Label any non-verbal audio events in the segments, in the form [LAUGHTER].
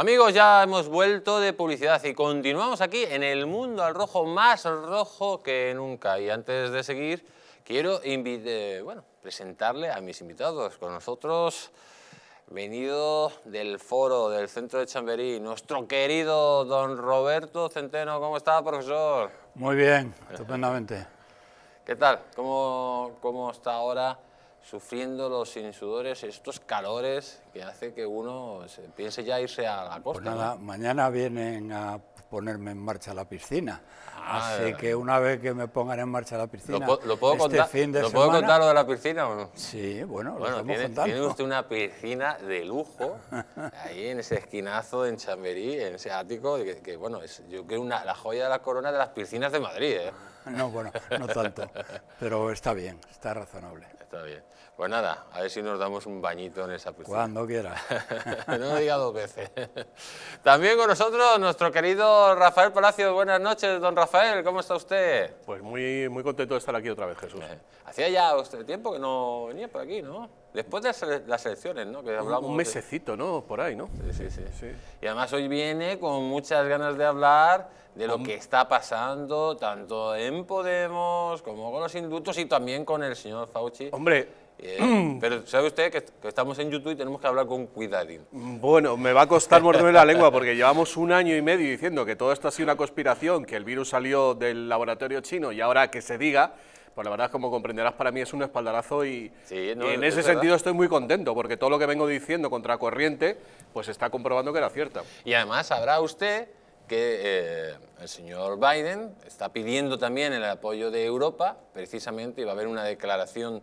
Amigos, ya hemos vuelto de publicidad y continuamos aquí en el mundo al rojo, más rojo que nunca. Y antes de seguir, quiero eh, bueno, presentarle a mis invitados. Con nosotros, venido del foro del centro de Chamberí, nuestro querido don Roberto Centeno. ¿Cómo está, profesor? Muy bien, estupendamente. ¿Qué tal? ¿Cómo, cómo está ahora? sufriendo los insudores, estos calores que hace que uno se piense ya irse a la pues costa. Pues nada, mañana vienen a ponerme en marcha la piscina. Ah, Así que una vez que me pongan en marcha la piscina, ¿lo, puedo, este contar, ¿lo puedo contar lo de la piscina o no? Sí, bueno, bueno lo tiene, tiene, usted una piscina de lujo, [LAUGHS] ahí en ese esquinazo en Chamberí, en ese ático, que, bueno, es yo creo una, la joya de la corona de las piscinas de Madrid. ¿eh? [LAUGHS] No, bueno, no tanto, pero está bien, está razonable está bien. Pues nada, a ver si nos damos un bañito en esa piscina. Cuando quiera. [LAUGHS] no lo diga dos veces. También con nosotros nuestro querido Rafael Palacios. Buenas noches, don Rafael, ¿cómo está usted? Pues muy, muy contento de estar aquí otra vez, Jesús. Eh, hacía ya usted tiempo que no venía por aquí, ¿no? Después de las elecciones, ¿no? Que hablamos un mesecito, ¿no? Por ahí, ¿no? Sí, sí, sí, Y además hoy viene con muchas ganas de hablar de lo que está pasando, tanto en Podemos como con los indultos y también con el señor Fauci. Hombre, eh, [CLEARS THROAT] pero sabe usted que, que, estamos en YouTube y tenemos que hablar con cuidadín. Mm, bueno, me va a costar morderme la lengua porque llevamos un año y medio diciendo que todo esto ha sido una conspiración, que el virus salió del laboratorio chino y ahora que se diga pues la verdad, como comprenderás, para mí es un espaldarazo y, en ese sentido estoy muy contento, porque todo lo que vengo diciendo contra corriente, pues está comprobando que era cierta. Y además sabrá usted que eh, el señor Biden está pidiendo también el apoyo de Europa, precisamente, y va a haber una declaración,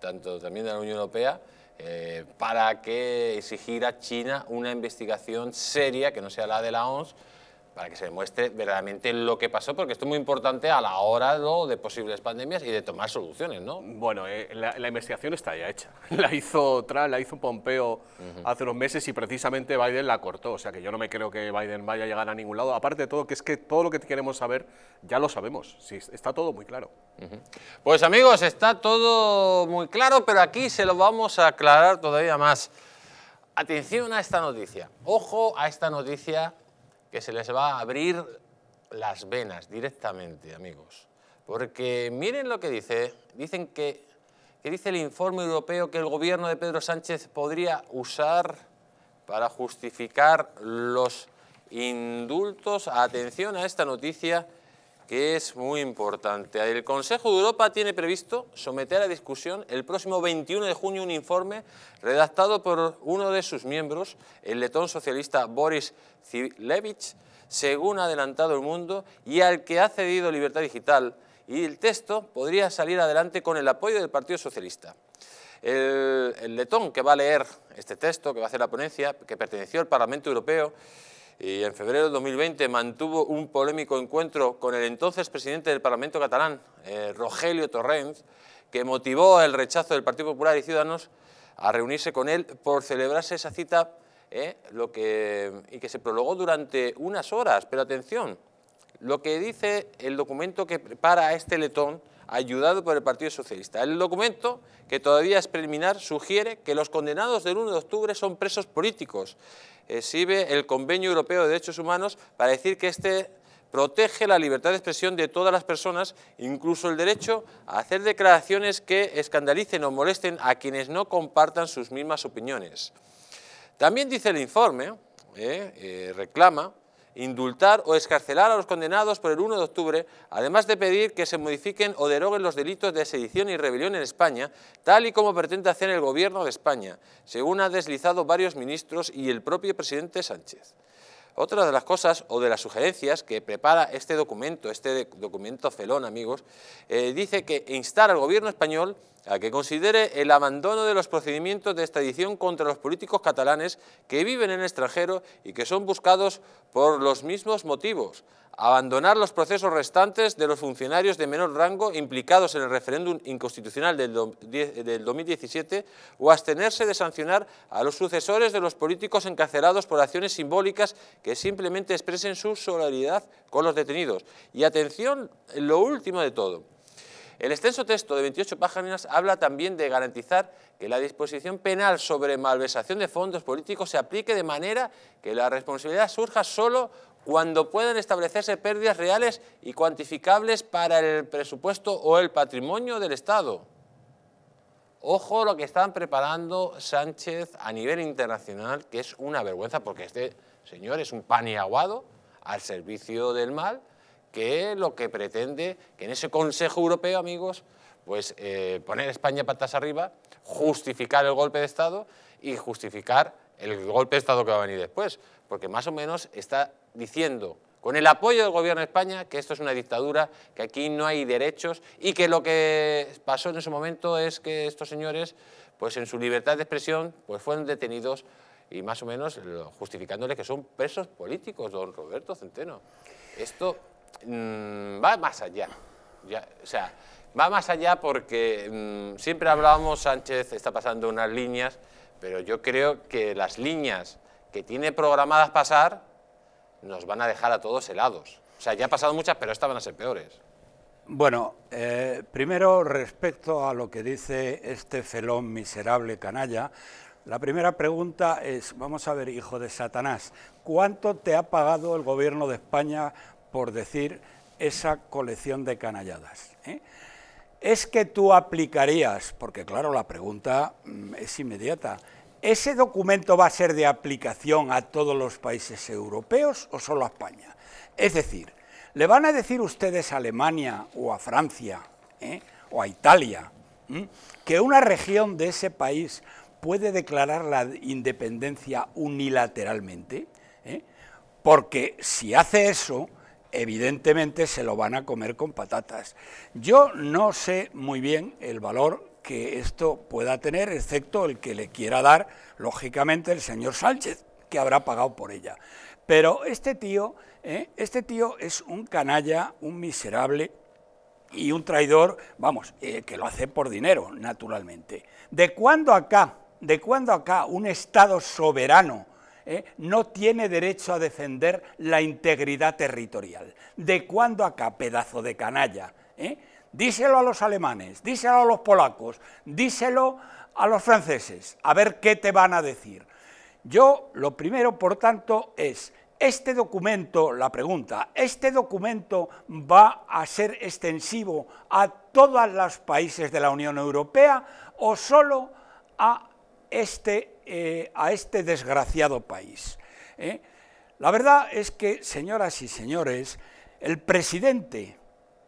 tanto también de la Unión Europea, eh, para que exigiera a China una investigación seria, que no sea la de la ONS, para que se demuestre verdaderamente lo que pasó, porque esto es muy importante a la hora de posibles pandemias y de tomar soluciones, ¿no? Bueno, eh, la, investigación está ya hecha. [LAUGHS] La hizo Trump, la hizo Pompeo hace unos meses y precisamente Biden la cortó, o sea que yo no me creo que Biden vaya a llegar a ningún lado. Aparte de todo, que es que todo lo que queremos saber ya lo sabemos, sí, está todo muy claro. Pues amigos, está todo muy claro, pero aquí se lo vamos a aclarar todavía más. Atención a esta noticia, ojo a esta noticia que se les va a abrir las venas directamente, amigos. Porque miren lo que dice, dicen que, que dice el informe europeo que el gobierno de Pedro Sánchez podría usar para justificar los indultos, atención a esta noticia, que es muy importante. El Consejo de Europa tiene previsto someter a discusión el próximo 21 de junio un informe redactado por uno de sus miembros, el letón socialista Boris Zilevich, según ha adelantado el mundo, y al que ha cedido Libertad Digital, y el texto podría salir adelante con el apoyo del Partido Socialista. El, el letón que va a leer este texto, que va a hacer la ponencia, que perteneció al Parlamento Europeo, y en febrero de 2020 mantuvo un polémico encuentro con el entonces presidente del Parlamento catalán, eh, Rogelio Torrens, que motivó el rechazo del Partido Popular y Ciudadanos a reunirse con él por celebrarse esa cita eh, lo y que se prolongó durante unas horas. Pero atención, lo que dice el documento que prepara este letón ayudado por el Partido Socialista. El documento, que todavía es preliminar, sugiere que los condenados del 1 de octubre son presos políticos. Exhibe el Convenio Europeo de Derechos Humanos para decir que este protege la libertad de expresión de todas las personas, incluso el derecho a hacer declaraciones que escandalicen o molesten a quienes no compartan sus mismas opiniones. También dice el informe, eh, eh, reclama, indultar o escarcelar a los condenados por el 1 de octubre, además de pedir que se modifiquen o deroguen los delitos de sedición y rebelión en España, tal y como pretende hacer el Gobierno de España, según ha deslizado varios ministros y el propio presidente Sánchez. Otra de las cosas o de las sugerencias que prepara este documento, este documento felón, amigos, eh, dice que instar al gobierno español a que considere el abandono de los procedimientos de extradición contra los políticos catalanes que viven en el extranjero y que son buscados por los mismos motivos, abandonar los procesos restantes de los funcionarios de menor rango implicados en el referéndum inconstitucional del, del 2017 o abstenerse de sancionar a los sucesores de los políticos encarcelados por acciones simbólicas que simplemente expresen su solidaridad con los detenidos. Y atención, lo último de todo, el extenso texto de 28 páginas habla también de garantizar que la disposición penal sobre malversación de fondos políticos se aplique de manera que la responsabilidad surja solo cuando puedan establecerse pérdidas reales y cuantificables para el presupuesto o el patrimonio del Estado. Ojo lo que están preparando Sánchez a nivel internacional, que es una vergüenza porque este señor es un paniaguado al servicio del mal, que lo que pretende, que en ese Consejo Europeo, amigos, pues eh, poner España patas arriba, justificar el golpe de Estado y justificar el golpe de Estado que va a venir después, porque más o menos está diciendo con el apoyo del gobierno de España, que esto es una dictadura, que aquí no hay derechos y que lo que pasó en ese momento es que estos señores, pues en su libertad de expresión, pues fueron detenidos y más o menos justificándole que son presos políticos, don Roberto Centeno. Esto Mm, va más allá. o sea, va más allá porque mm, siempre hablábamos, Sánchez está pasando unas líneas, pero yo creo que las líneas que tiene programadas pasar nos van a dejar a todos helados. O sea, ya han pasado muchas, pero estas van a ser peores. Bueno, eh, primero respecto a lo que dice este felón miserable canalla, la primera pregunta es, vamos a ver, hijo de Satanás, ¿cuánto te ha pagado el gobierno de España por decir, esa colección de canalladas. ¿eh? Es que tú aplicarías, porque claro, la pregunta mm, es inmediata, ¿ese documento va a ser de aplicación a todos los países europeos o solo a España? Es decir, ¿le van a decir ustedes a Alemania o a Francia ¿eh? o a Italia que una región de ese país puede declarar la independencia unilateralmente? ¿Eh? Porque si hace eso, evidentemente se lo van a comer con patatas. Yo no sé muy bien el valor que esto pueda tener, excepto el que le quiera dar, lógicamente, el señor Sánchez, que habrá pagado por ella. Pero este tío, ¿eh? este tío es un canalla, un miserable, y un traidor, vamos, eh, que lo hace por dinero, naturalmente. ¿De cuándo acá, de cuándo acá un Estado soberano ¿eh? no tiene derecho a defender la integridad territorial. ¿De cuándo acá, pedazo de canalla? ¿Eh? Díselo a los alemanes, díselo a los polacos, díselo a los franceses, a ver qué te van a decir. Yo lo primero, por tanto, es, este documento, la pregunta, este documento va a ser extensivo a todos los países de la Unión Europea o solo a este eh, a este desgraciado país. ¿eh? La verdad es que, señoras y señores, el presidente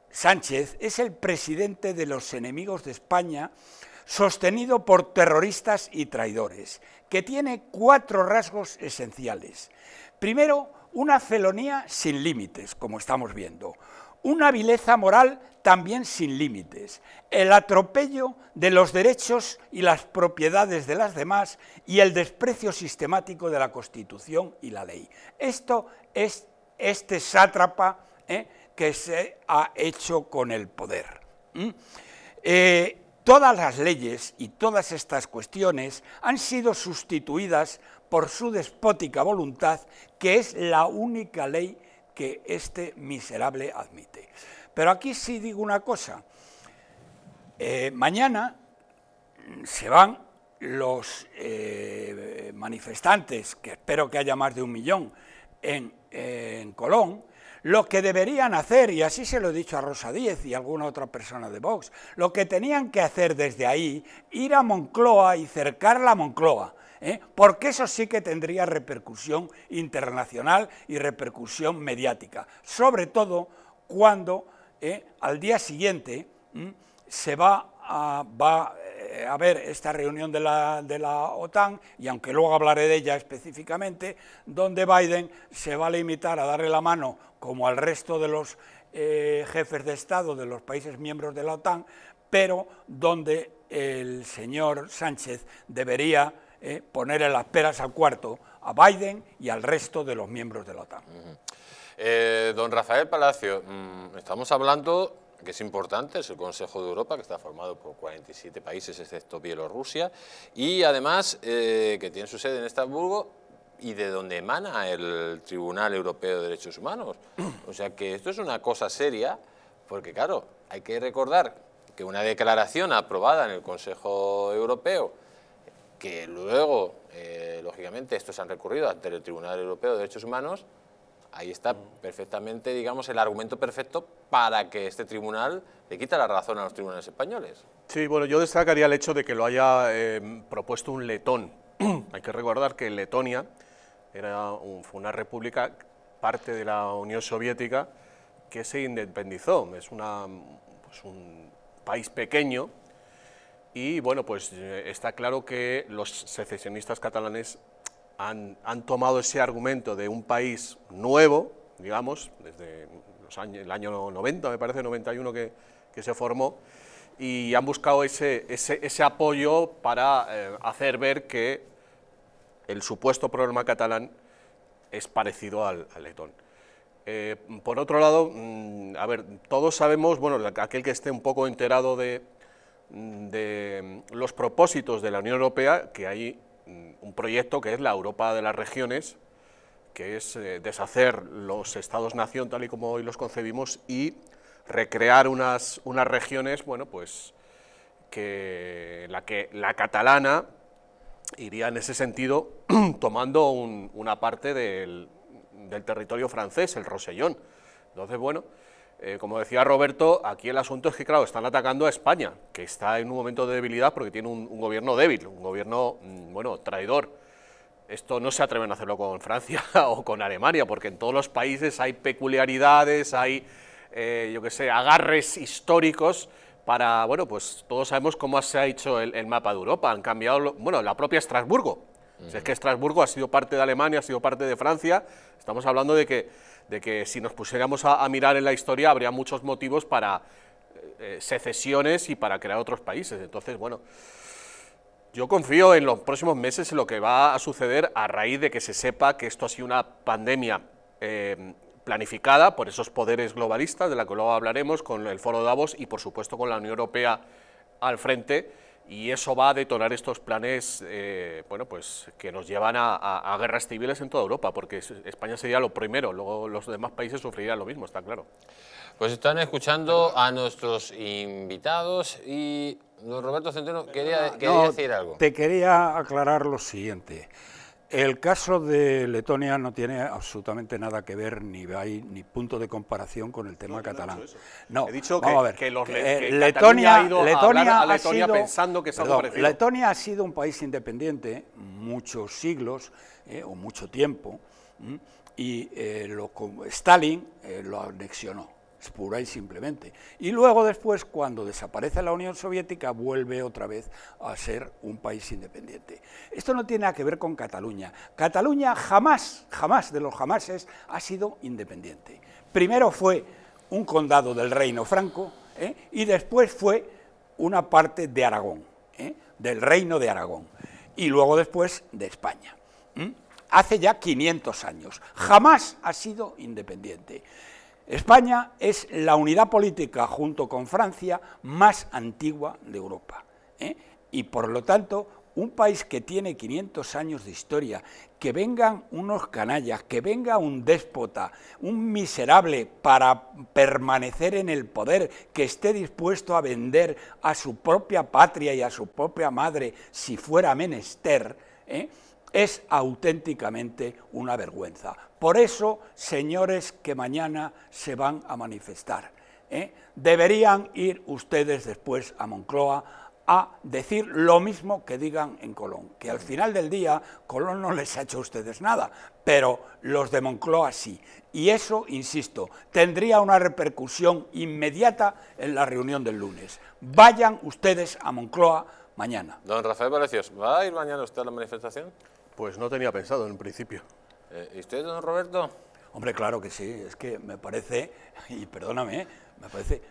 Sánchez es el presidente de los enemigos de España, sostenido por terroristas y traidores, que tiene cuatro rasgos esenciales. Primero, una felonía sin límites, como estamos viendo una vileza moral también sin límites, el atropello de los derechos y las propiedades de las demás y el desprecio sistemático de la Constitución y la ley. Esto es este sátrapa ¿eh? que se ha hecho con el poder. Eh, todas las leyes y todas estas cuestiones han sido sustituidas por su despótica voluntad, que es la única ley que este miserable admite. Pero aquí sí digo una cosa. Eh, mañana se van los eh, manifestantes, que espero que haya más de un millón, en, Colón, lo que deberían hacer, y así se lo he dicho a Rosa Díez y a alguna otra persona de Vox, lo que tenían que hacer desde ahí, ir a Moncloa y cercar la Moncloa, ¿eh? porque eso sí que tendría repercusión internacional y repercusión mediática, sobre todo cuando ¿eh? al día siguiente se va a, va haber eh, esta reunión de la, OTAN, y aunque luego hablaré de ella específicamente, donde Biden se va a limitar a darle la mano como al resto de los jefes de Estado de los países miembros de la OTAN, pero donde el señor Sánchez debería eh, poner en las peras al cuarto a Biden y al resto de los miembros de la OTAN. Eh, don Rafael Palacio, mm, estamos hablando que es importante, es el Consejo de Europa, que está formado por 47 países, excepto Bielorrusia, y además eh, que tiene su sede en Estrasburgo y de donde emana el Tribunal Europeo de Derechos Humanos. O sea que esto es una cosa seria, porque claro, hay que recordar que una declaración aprobada en el Consejo Europeo que luego, eh, lógicamente, estos han recurrido ante el Tribunal Europeo de Derechos Humanos, ahí está perfectamente, digamos, el argumento perfecto para que este tribunal le quita la razón a los tribunales españoles. Sí, bueno, yo destacaría el hecho de que lo haya eh, propuesto un letón. [CLEARS THROAT] Hay que recordar que Letonia era fue una república, parte de la Unión Soviética, que se independizó. Es una, pues, un país pequeño y bueno, pues eh, está claro que los secesionistas catalanes han, tomado ese argumento de un país nuevo, digamos, desde los años, el año 90, me parece, 91 que, se formó, y han buscado ese, ese, apoyo para eh, hacer ver que el supuesto problema catalán es parecido al, letón. Eh, por otro lado, mm, a ver, todos sabemos, bueno, aquel que esté un poco enterado de, de mm, los propósitos de la Unión Europea que hay mm, un proyecto que es la Europa de las regiones, que es eh, deshacer los estados-nación tal y como hoy los concebimos y recrear unas, regiones, bueno, pues que la, que la catalana iría en ese sentido [CLEARS THROAT] tomando una parte del, del territorio francés, el Rosellón. Entonces, bueno, eh, como decía Roberto, aquí el asunto es que, claro, están atacando a España, que está en un momento de debilidad porque tiene un, gobierno débil, un gobierno, mm, bueno, traidor. Esto no se atreven a hacerlo con Francia [LAUGHS] o con Alemania, porque en todos los países hay peculiaridades, hay, eh, yo qué sé, agarres históricos para, bueno, pues todos sabemos cómo se ha hecho el, mapa de Europa, han cambiado, bueno, la propia Estrasburgo. es que Estrasburgo ha sido parte de Alemania, ha sido parte de Francia, estamos hablando de que de que si nos pusiéramos a, mirar en la historia habría muchos motivos para eh, eh, secesiones y para crear otros países. Entonces, bueno, yo confío en los próximos meses en lo que va a suceder a raíz de que se sepa que esto ha sido una pandemia em, planificada por esos poderes globalistas, de la que luego hablaremos, con el Foro de Davos y, por supuesto, con la Unión Europea al frente y eso va a detonar estos planes eh, bueno, pues, que nos llevan a, guerras civiles en toda Europa, porque España sería lo primero, luego los demás países sufrirían lo mismo, está claro. Pues están escuchando a nuestros invitados y don Roberto Centeno quería, decir algo. Te quería aclarar lo siguiente. El caso de Letonia no tiene absolutamente nada que ver, ni hay ni punto de comparación con el tema catalán. No, vamos que, a ver, los, eh, Letonia, ha sido, Letonia ha sido un país independiente muchos siglos eh, o mucho tiempo, mm, y eh, Stalin lo anexionó es pura y simplemente. Y luego después, cuando desaparece la Unión Soviética, vuelve otra vez a ser un país independiente. Esto no tiene nada que ver con Cataluña. Cataluña jamás, jamás de los jamases ha sido independiente. Primero fue un condado del Reino Franco ¿eh? y después fue una parte de Aragón, ¿eh? del Reino de Aragón, y luego después de España. Hace ya 500 años. Jamás ha sido independiente. España es la unidad política junto con Francia más antigua de Europa. ¿eh? Y por lo tanto, un país que tiene 500 años de historia, que vengan unos canallas, que venga un déspota, un miserable para permanecer en el poder, que esté dispuesto a vender a su propia patria y a su propia madre si fuera menester, ¿eh? es auténticamente una vergüenza. Por eso, señores que mañana se van a manifestar, ¿eh? deberían ir ustedes después a Moncloa a decir lo mismo que digan en Colón, que al final del día Colón no les ha hecho a ustedes nada, pero los de Moncloa sí. Y eso, insisto, tendría una repercusión inmediata en la reunión del lunes. Vayan ustedes a Moncloa mañana. Don Rafael Palacios, ¿va a ir mañana usted a la manifestación? Pues no tenía pensado en principio. Eh, ¿Y usted, don Roberto? Hombre, claro que sí. Es que me parece, y perdóname, ¿eh? me parece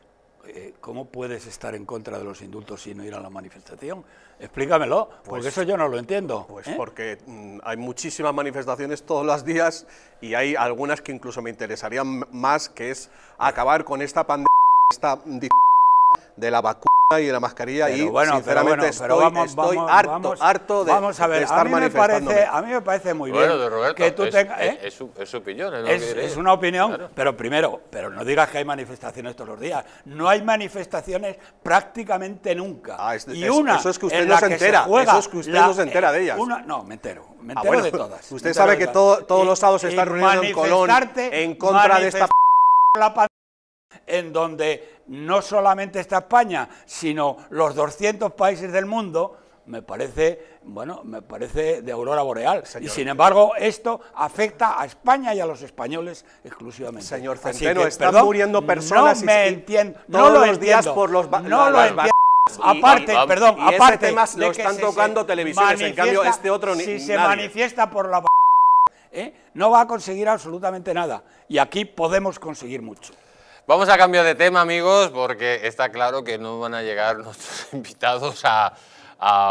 eh, ¿cómo puedes estar en contra de los indultos y no ir a la manifestación? Explícamelo, porque pues eso yo no lo entiendo. Pues porque mm, hay muchísimas manifestaciones todos los días y hay algunas que incluso me interesarían más, que es acabar con esta pandemia, esta de la vacuna y la mascarilla y bueno, sinceramente pero estoy, vamos, harto, harto de, vamos a ver, estar a mí me Parece, a mí me parece muy bueno, bien que tú tengas... ¿eh? Es, su, opinión. Es, una opinión, pero primero, pero no digas que hay manifestaciones todos los días. No hay manifestaciones prácticamente nunca. Ah, y una eso es que usted no se entera, eso es que usted no se entera de ellas. Una, no, me entero, me ah, entero de todas. Usted sabe que todos los sábados se están reuniendo en Colón en contra de esta... La en donde no solamente está España, sino los 200 países del mundo, me parece, bueno, me parece de aurora boreal. y sin embargo, esto afecta a España y a los españoles exclusivamente. Señor Centeno, están muriendo personas no me entiendo, no lo entiendo, días por los no lo entiendo. aparte, perdón, aparte más lo están tocando televisiones, en cambio este otro Si se manifiesta por la ¿eh? no va a conseguir absolutamente nada y aquí podemos conseguir mucho. Vamos a cambio de tema, amigos, porque está claro que no van a llegar [LAUGHS] nuestros invitados a,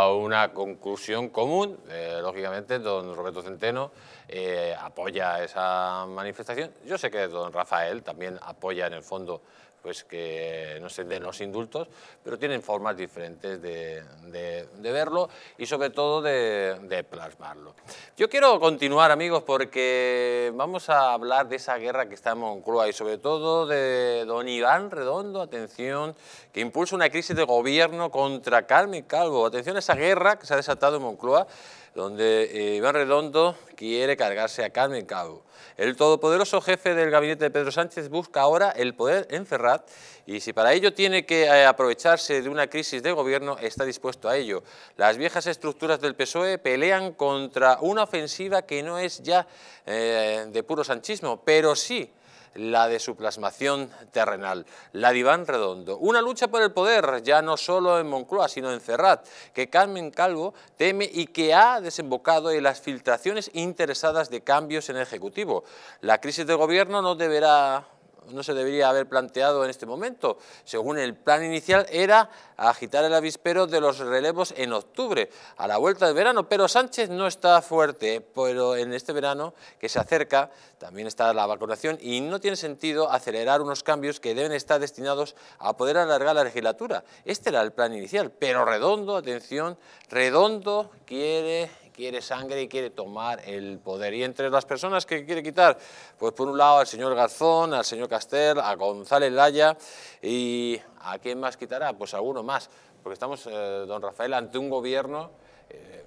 una conclusión común. Eh, lógicamente, don Roberto Centeno eh, apoya esa manifestación. Yo sé que don Rafael también apoya en el fondo pues que no se den los indultos, pero tienen formas diferentes de, verlo y sobre todo de, de, plasmarlo. Yo quiero continuar, amigos, porque vamos a hablar de esa guerra que está en Moncloa y sobre todo de don Iván Redondo, atención, que impulsa una crisis de gobierno contra Carmen Calvo. Atención a esa guerra que se ha desatado en Moncloa, donde eh, Iván Redondo quiere cargarse a Carmen Calvo. El todopoderoso jefe del gabinete de Pedro Sánchez busca ahora el poder en Ferrat y si para ello tiene que eh, aprovecharse de una crisis de gobierno, está dispuesto a ello. Las viejas estructuras del PSOE pelean contra una ofensiva que no es ya eh, de puro sanchismo, pero sí la de su plasmación terrenal, la diván Redondo. Una lucha por el poder, ya no solo en Moncloa, sino en Cerrat, que Carmen Calvo teme y que ha desembocado en las filtraciones interesadas de cambios en el Ejecutivo. La crisis del gobierno no deberá no se debería haber planteado en este momento. Según el plan inicial era agitar el avispero de los relevos en octubre, a la vuelta del verano, pero Sánchez no está fuerte, pero en este verano que se acerca también está la vacunación y no tiene sentido acelerar unos cambios que deben estar destinados a poder alargar la legislatura. Este era el plan inicial, pero Redondo, atención, Redondo quiere quiere sangre y quiere tomar el poder. Y entre las personas que quiere quitar, pues por un lado al señor Garzón, al señor Castel, a González Laya y ¿a quién más quitará? Pues a alguno más, porque estamos, eh, don Rafael, ante un gobierno eh,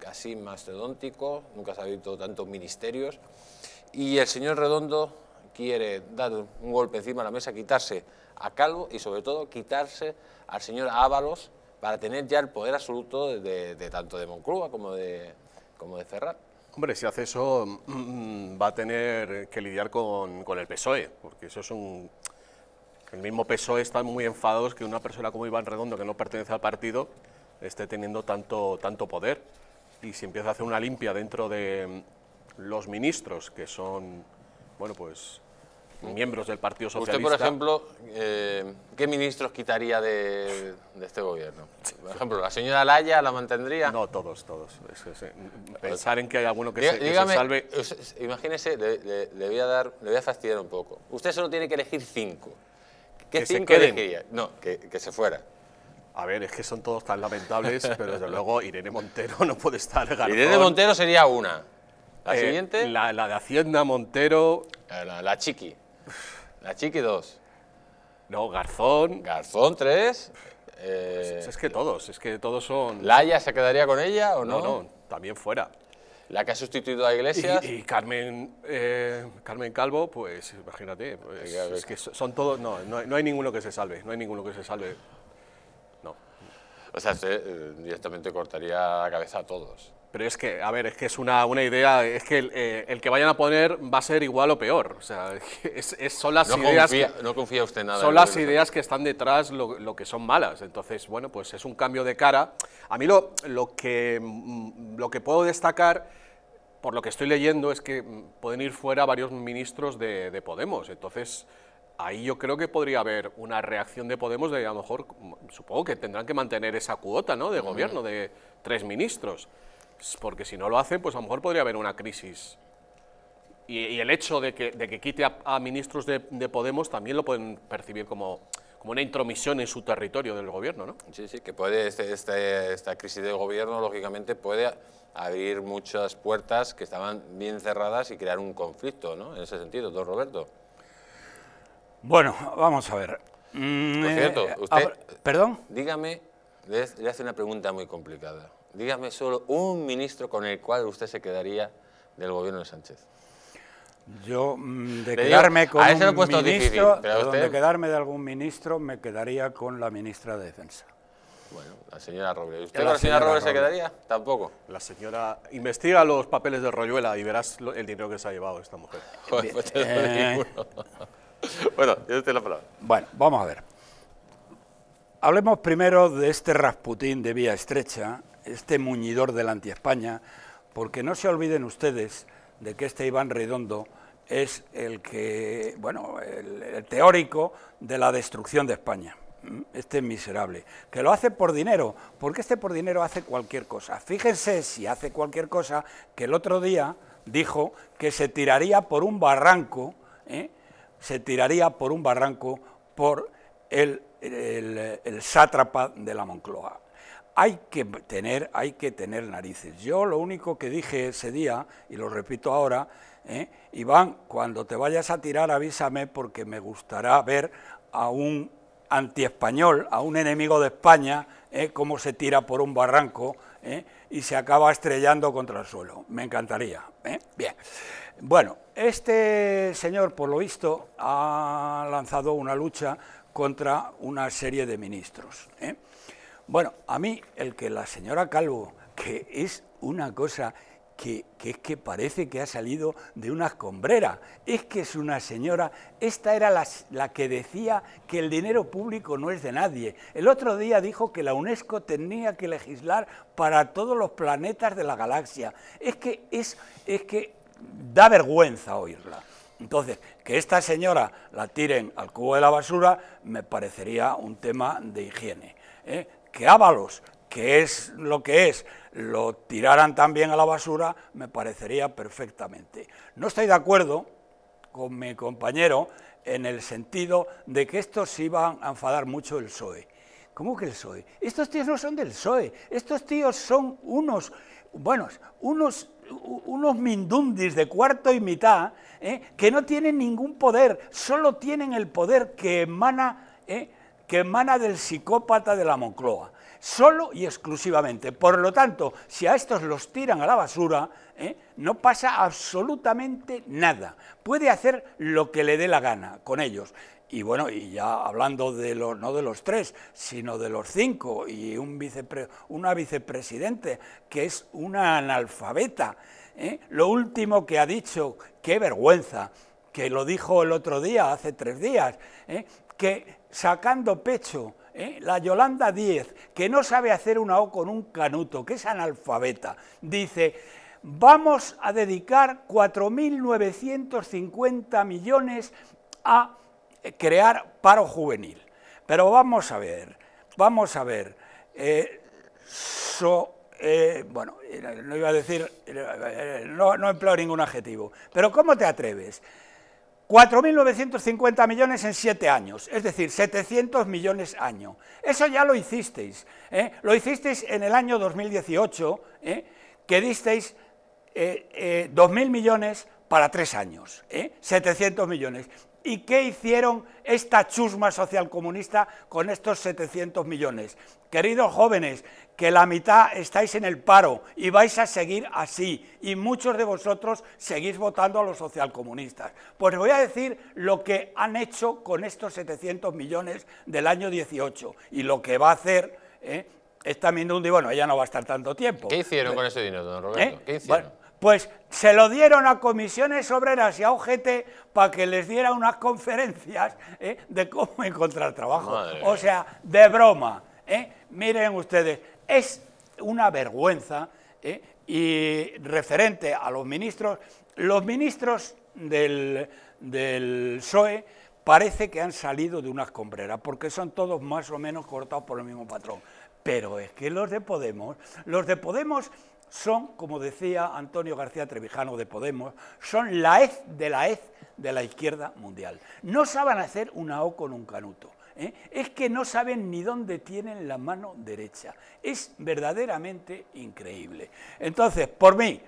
casi mastodóntico, nunca se ha visto tantos ministerios, y el señor Redondo quiere dar un golpe encima de la mesa, quitarse a Calvo y sobre todo quitarse al señor Ábalos, para tener ya el poder absoluto de, tanto de Moncloa como de, como de Hombre, si hace eso mm, va a tener que lidiar con, el PSOE, porque eso es un... El mismo PSOE está muy enfadado que una persona como Iván Redondo, que no pertenece al partido, esté teniendo tanto, tanto poder. Y si empieza a hacer una limpia dentro de mm, los ministros, que son, bueno, pues miembros del Partido Socialista. Usted, por ejemplo, eh, ¿qué ministros quitaría de, este gobierno? Por ejemplo, ¿la señora Laya la mantendría? No, todos, todos. pensar en que hay alguno que, se, salve... imagínese, le, voy a dar, le voy fastidiar un poco. Usted solo tiene que elegir cinco. ¿Qué que cinco elegiría? No, que, se fuera. A ver, es que son todos tan lamentables, [LAUGHS] pero desde luego Irene Montero no puede estar Irene Montero sería una. ¿La eh, siguiente? La, de Hacienda Montero. Eh, la, chiqui. La Chiqui, dos. No, Garzón. Garzón, tres. Pues eh, es que todos, es que todos son... ¿Laia se quedaría con ella o no? No, no, también fuera. La que ha sustituido a Iglesias. Y, Carmen, eh, Carmen Calvo, pues imagínate, pues, es que son todos, no, no, hay ninguno que se salve, no hay ninguno que se salve, no. O sea, eh, directamente cortaría la cabeza a todos. Pero es que, a ver, es que es una, una idea, es que el, eh, que vayan a poner va a ser igual o peor. O sea, [LAUGHS] es, son las no ideas... que, no confía usted nada. Son las ideas que están detrás lo, lo, que son malas. Entonces, bueno, pues es un cambio de cara. A mí lo, lo, que, mm, lo que puedo destacar, por lo que estoy leyendo, es que mm, pueden ir fuera varios ministros de, de Podemos. Entonces, ahí yo creo que podría haber una reacción de Podemos de, a lo mejor, mm, supongo que tendrán que mantener esa cuota, ¿no?, de gobierno, de tres ministros. Pues porque si no lo hacen, pues a lo mejor podría haber una crisis. Y, el hecho de que, quite a, ministros de, Podemos también lo pueden percibir como, una intromisión en su territorio del gobierno, ¿no? Sí, sí, que puede este, este, esta crisis del gobierno, lógicamente, puede abrir muchas puertas que estaban bien cerradas y crear un conflicto, ¿no? En ese sentido, don Roberto. Bueno, vamos a ver. Por mm, cierto, eh, usted... ¿Perdón? Dígame, le hace una pregunta muy complicada. Dígame solo un ministro con el cual usted se quedaría del gobierno de Sánchez. Yo mm, de quedarme con a ministro, de quedarme de algún ministro, me quedaría con la ministra de Defensa. Bueno, la señora Robles. ¿Usted con la señora, se quedaría? Tampoco. La señora... Investiga los papeles de Royuela y verás el dinero que se ha llevado esta mujer. [LAUGHS] bueno, yo pues, eh. [LAUGHS] usted la palabra. Bueno, vamos a ver. Hablemos primero de este Rasputín de vía estrecha, este muñidor del anti-España, porque no se olviden ustedes de que este Iván Redondo es el que, bueno, el, teórico de la destrucción de España este miserable, que lo hace por dinero, porque este por dinero hace cualquier cosa. Fíjense si hace cualquier cosa, que el otro día dijo que se tiraría por un barranco, ¿eh? se tiraría por un barranco por el sátrapa de la Moncloa hay que tener, hay que tener narices. Yo lo único que dije ese día, y lo repito ahora, ¿eh? Iván, cuando te vayas a tirar avísame porque me gustará ver a un antiespañol, a un enemigo de España, ¿eh? cómo se tira por un barranco ¿eh? y se acaba estrellando contra el suelo. Me encantaría. Bien. Bueno, este señor, por lo visto, ha lanzado una lucha contra una serie de ministros. Bueno, a mí el que la señora Calvo, que es una cosa que, que, es que parece que ha salido de una escombrera. Es que es una señora, esta era la, que decía que el dinero público no es de nadie. El otro día dijo que la UNESCO tenía que legislar para todos los planetas de la galaxia. Es que, es, es que da vergüenza oírla. Entonces, que esta señora la tiren al cubo de la basura me parecería un tema de higiene. ¿eh? que Ábalos, que es lo que es, lo tiraran también a la basura, me parecería perfectamente. No estoy de acuerdo con mi compañero en el sentido de que estos iban a enfadar mucho el PSOE. ¿Cómo que el PSOE? Estos tíos no son del PSOE, estos tíos son unos, bueno, unos, unos mindundis de cuarto y mitad ¿eh? que no tienen ningún poder, solo tienen el poder que emana... ¿eh? que emana del psicópata de la Moncloa, solo y exclusivamente. Por lo tanto, si a estos los tiran a la basura, ¿eh? no pasa absolutamente nada. Puede hacer lo que le dé la gana con ellos. Y bueno, y ya hablando de los, no de los tres, sino de los cinco, y un una vicepresidente que es una analfabeta. ¿eh? Lo último que ha dicho, qué vergüenza, que lo dijo el otro día, hace tres días, ¿eh? que sacando pecho, ¿eh? la Yolanda 10, que no sabe hacer una O con un canuto, que es analfabeta, dice, vamos a dedicar 4.950 millones a eh, crear paro juvenil. Pero vamos a ver, vamos a ver, eh, bueno, no iba a decir, no, no empleo ningún adjetivo, pero ¿cómo te atreves? 4.950 millones en 7 años, es decir, 700 millones año. Eso ya lo hicisteis, ¿eh? lo hicisteis en el año 2018, ¿eh? que disteis 2.000 eh, millones para 3 años, 700 millones. ¿Y qué hicieron esta chusma socialcomunista con estos 700 millones? Queridos jóvenes, que la mitad estáis en el paro y vais a seguir así, y muchos de vosotros seguís votando a los socialcomunistas. Pues voy a decir lo que han hecho con estos 700 millones del año 18 y lo que va a hacer ¿eh? un Mindundi, bueno, ya no va a estar tanto tiempo. ¿Qué hicieron ¿Eh? con ese dinero, don Roberto? ¿Eh? ¿Qué hicieron? pues se lo dieron a comisiones obreras y a OGT para que les diera unas conferencias ¿eh? de cómo encontrar trabajo. o sea, de broma. ¿eh? Miren ustedes, es una vergüenza ¿eh? y referente a los ministros, los ministros del, del PSOE parece que han salido de unas escombrera porque son todos más o menos cortados por el mismo patrón. Pero es que los de Podemos, los de Podemos son, como decía Antonio García Trevijano de Podemos, son la hez de la hez de la izquierda mundial. No saben hacer una O con un canuto. ¿eh? Es que no saben ni dónde tienen la mano derecha. Es verdaderamente increíble. Entonces, por mí,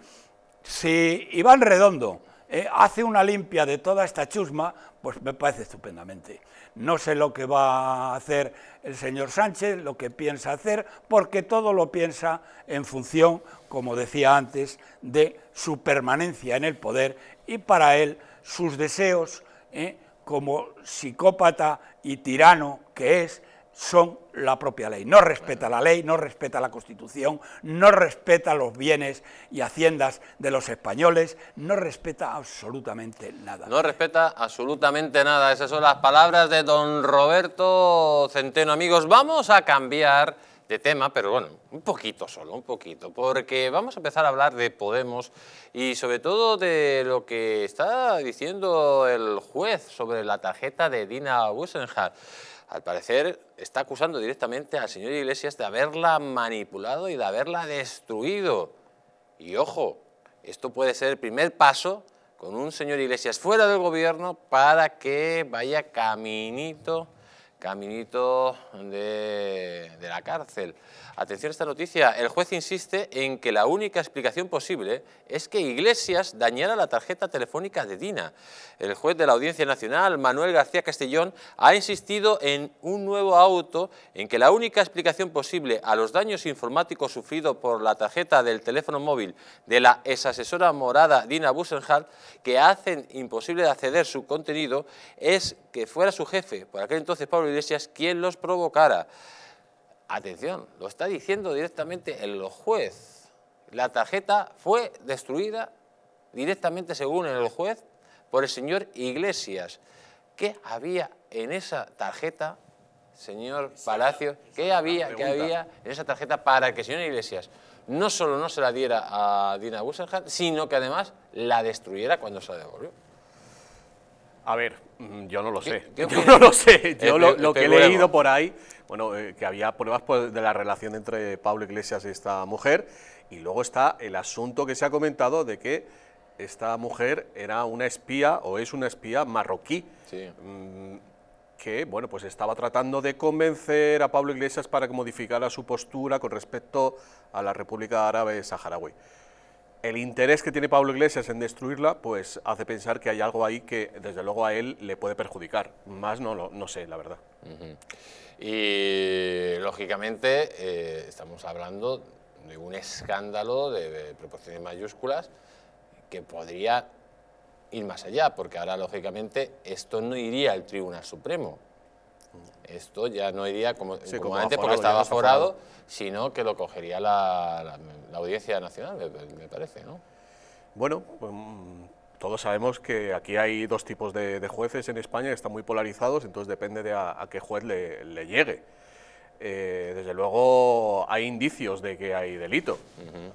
si Iván Redondo eh, hace una limpia de toda esta chusma, pues me parece estupendamente. No sé lo que va a hacer el señor Sánchez, lo que piensa hacer, porque todo lo piensa en función, como decía antes, de su permanencia en el poder y para él sus deseos, eh, como psicópata y tirano que es, son la propia ley. No respeta la ley, no respeta la Constitución, no respeta los bienes y haciendas de los españoles, no respeta absolutamente nada. No respeta absolutamente nada. Esas son las palabras de don Roberto Centeno. Amigos, vamos a cambiar de tema, pero bueno, un poquito solo, un poquito, porque vamos a empezar a hablar de Podemos y sobre todo de lo que está diciendo el juez sobre la tarjeta de Dina Wissenhardt. Al parecer, está acusando directamente al señor Iglesias de haberla manipulado y de haberla destruido. Y ojo, esto puede ser el primer paso con un señor Iglesias fuera del gobierno para que vaya caminito caminito de, la cárcel. Atención a esta noticia, el juez insiste en que la única explicación posible es que Iglesias dañara la tarjeta telefónica de Dina. El juez de la Audiencia Nacional, Manuel García Castellón, ha insistido en un nuevo auto en que la única explicación posible a los daños informáticos sufridos por la tarjeta del teléfono móvil de la exasesora morada Dina Busenhardt, que hacen imposible de acceder su contenido, es que fuera su jefe, por aquel entonces Pablo Iglesias quien los provocara. Atención, lo está diciendo directamente el juez. La tarjeta fue destruida directamente, según el juez, por el señor Iglesias. ¿Qué había en esa tarjeta, señor Palacio, ¿Qué había, había en esa tarjeta para que el señor Iglesias no solo no se la diera a Dina Wusenhardt, sino que además la destruyera cuando se la devolvió? A ver, mm, yo no lo sé. [LAUGHS] yo no lo sé. [LAUGHS] Yo eh, lo, eh, que he leído por ahí, bueno, eh, que había pruebas pues, de la relación entre Pablo Iglesias y esta mujer. Y luego está el asunto que se ha comentado de que esta mujer era una espía o es una espía marroquí. Mm, que bueno, pues estaba tratando de convencer a Pablo Iglesias para que modificara su postura con respecto a la República Árabe Saharaui el interés que tiene Pablo Iglesias en destruirla, pues hace pensar que hay algo ahí que, desde luego, a él le puede perjudicar. Más no, lo, sé, la verdad. Y, lógicamente, eh, estamos hablando de un escándalo de proporciones mayúsculas que podría ir más allá, porque ahora, lógicamente, esto no iría al Tribunal Supremo, esto ya no iría como, antes porque estaba forado, sino que lo cogería la, Audiencia Nacional, me, parece, Bueno, pues, mm, todos sabemos que aquí hay dos tipos de, jueces en España que están muy polarizados, entonces depende de a, qué juez le, llegue. Eh, desde luego hay indicios de que hay delito.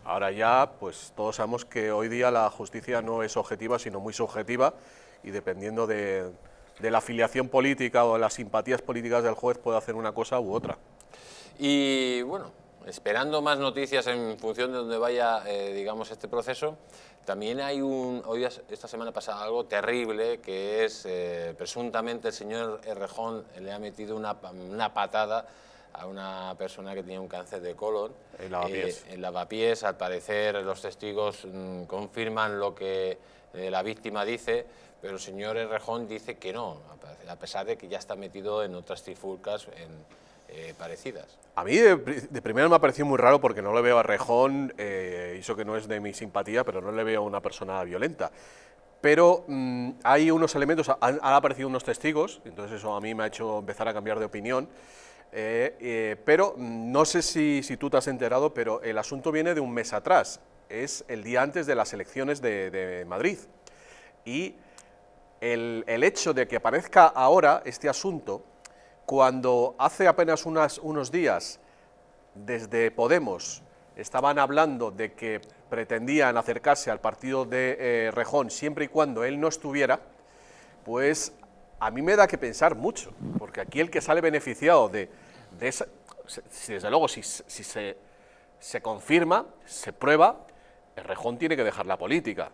Ahora ya, pues todos sabemos que hoy día la justicia no es objetiva, sino muy subjetiva, y dependiendo de, de la afiliación política o de las simpatías políticas del juez puede hacer una cosa u otra. Y bueno, esperando más noticias en función de donde vaya, eh, digamos, este proceso, también hay un, hoy esta semana pasada algo terrible, que es eh, presuntamente el señor Errejón le ha metido una, patada a una persona que tenía un cáncer de colon. ...en eh, lavapiés. al parecer los testigos mm, confirman lo que la víctima dice, pero el señor Errejón dice que no, a pesar de que ya está metido en otras trifulcas en, eh, parecidas. A mí de, primera me ha parecido muy raro porque no le veo a Rejón, eh, eso que no es de mi simpatía, pero no le veo a una persona violenta. Pero mm, hay unos elementos, han, aparecido unos testigos, entonces eso a mí me ha hecho empezar a cambiar de opinión. Eh, eh, pero mm, no sé si, tú te has enterado, pero el asunto viene de un mes atrás. Es el día antes de las elecciones de, de Madrid. Y el, hecho de que aparezca ahora este asunto, cuando hace apenas unos días desde Podemos estaban hablando de que pretendían acercarse al partido de eh, Rejón siempre y cuando él no estuviera, pues a mí me da que pensar mucho, porque aquí el que sale beneficiado de, de si, desde luego, si, se, se confirma, se prueba, el Rejón tiene que dejar la política.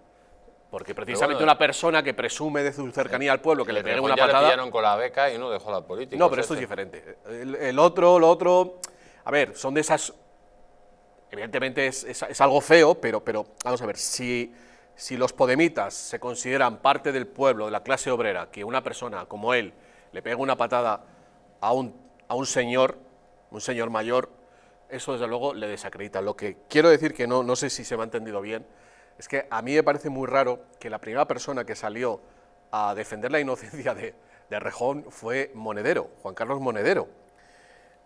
Porque precisamente una persona que presume de su cercanía al pueblo, que le pegue una patada... le con la beca y no dejó la política. No, pero esto es diferente. El, otro, lo otro... A ver, son de esas... Evidentemente es, algo feo, pero, pero vamos a ver, si, si los podemitas se consideran parte del pueblo, de la clase obrera, que una persona como él le pega una patada a un, a un señor, un señor mayor, eso desde luego le desacredita. Lo que quiero decir que no, no sé si se me ha entendido bien, es que a mí me parece muy raro que la primera persona que salió a defender la inocencia de, de Rejón fue Monedero, Juan Carlos Monedero.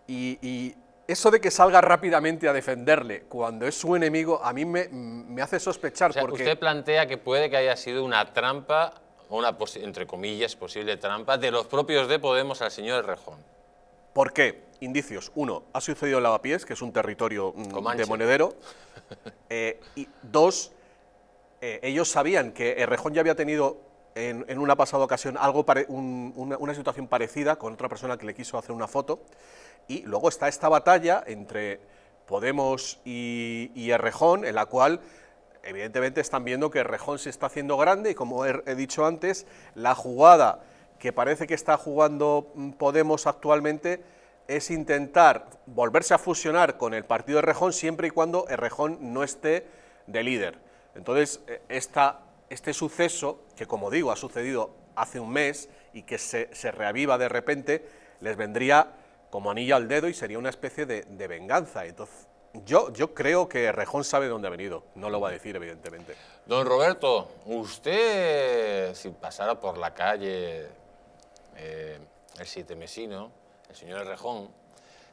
Y, eso de que salga rápidamente a defenderle cuando es su enemigo, a mí me, me hace sospechar. O porque... Usted plantea que puede que haya sido una trampa, una, entre comillas, posible trampa, de los propios de Podemos al señor Rejón. ¿Por qué? Indicios. Uno, ha sucedido en Lavapiés, que es un territorio mm, de monedero. [LAUGHS] Eh, y dos, eh, ellos sabían que Errejón ya había tenido en, una pasada ocasión algo una, situación parecida con otra persona que le quiso hacer una foto. Y luego está esta batalla entre Podemos y, Errejón, en la cual evidentemente están viendo que Errejón se está haciendo grande y como he, dicho antes, la jugada que parece que está jugando mm, Podemos actualmente es intentar volverse a fusionar con el partido de Errejón siempre y cuando Errejón no esté de líder. Entonces, eh, este suceso, que como digo, ha sucedido hace un mes y que se, reaviva de repente, les vendría como anillo al dedo y sería una especie de, venganza. Entonces, yo, creo que Rejón sabe dónde ha venido, no lo va a decir, evidentemente. Don Roberto, usted, si pasara por la calle eh, el siete mesino, el señor Rejón,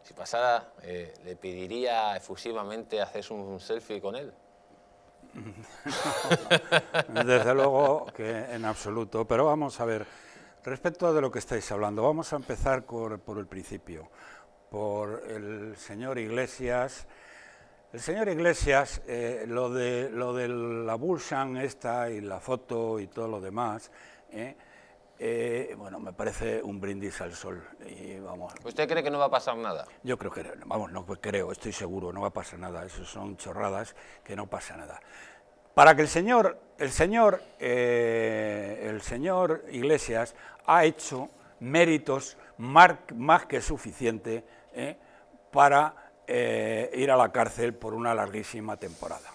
si pasara, eh, le pediría efusivamente hacerse un selfie con él. [LAUGHS] Desde luego que en absoluto, pero vamos a ver, respecto de lo que estáis hablando, vamos a empezar por, el principio, por el señor Iglesias. El señor Iglesias, eh, lo, de, lo de la Bullshan esta y la foto y todo lo demás, eh, eh, bueno, me parece un brindis al sol. Y vamos. ¿Usted cree que no va a pasar nada? Yo creo que, vamos, no creo, estoy seguro, no va a pasar nada. Eso son chorradas que no pasa nada. Para que el señor, el señor, eh, el señor Iglesias ha hecho méritos más que suficiente eh, para ir a la cárcel por una larguísima temporada.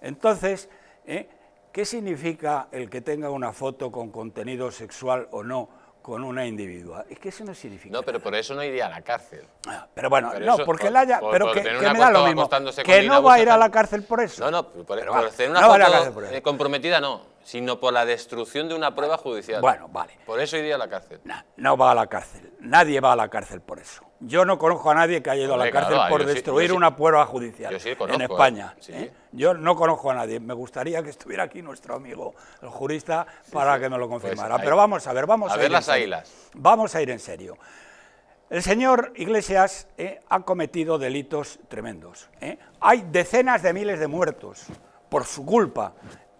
Entonces, ¿Eh? ¿Qué significa el que tenga una foto con contenido sexual o no con una individua? Es que eso no significa. No, pero por eso no iría a la cárcel. Ah, pero bueno, no, porque la haya. pero que, me da lo mismo. Que no va a ir a la cárcel por eso. No, no, por, pero, tener una foto eh, comprometida no sino por la destrucción de una prueba judicial. Bueno, vale. Por eso iría a la cárcel. No, va a la cárcel. Nadie va a la cárcel por eso. Yo no conozco a nadie que haya ido a la cárcel por destruir una prueba judicial en ¿eh? España. ¿eh? Yo no conozco a nadie. Me gustaría que estuviera aquí nuestro amigo, el jurista, para que me lo pues confirmara. Pero vamos a ver, vamos a, ver las águilas. Vamos a ir en serio. El señor Iglesias eh, ha cometido delitos tremendos. Hay decenas de miles de muertos por su culpa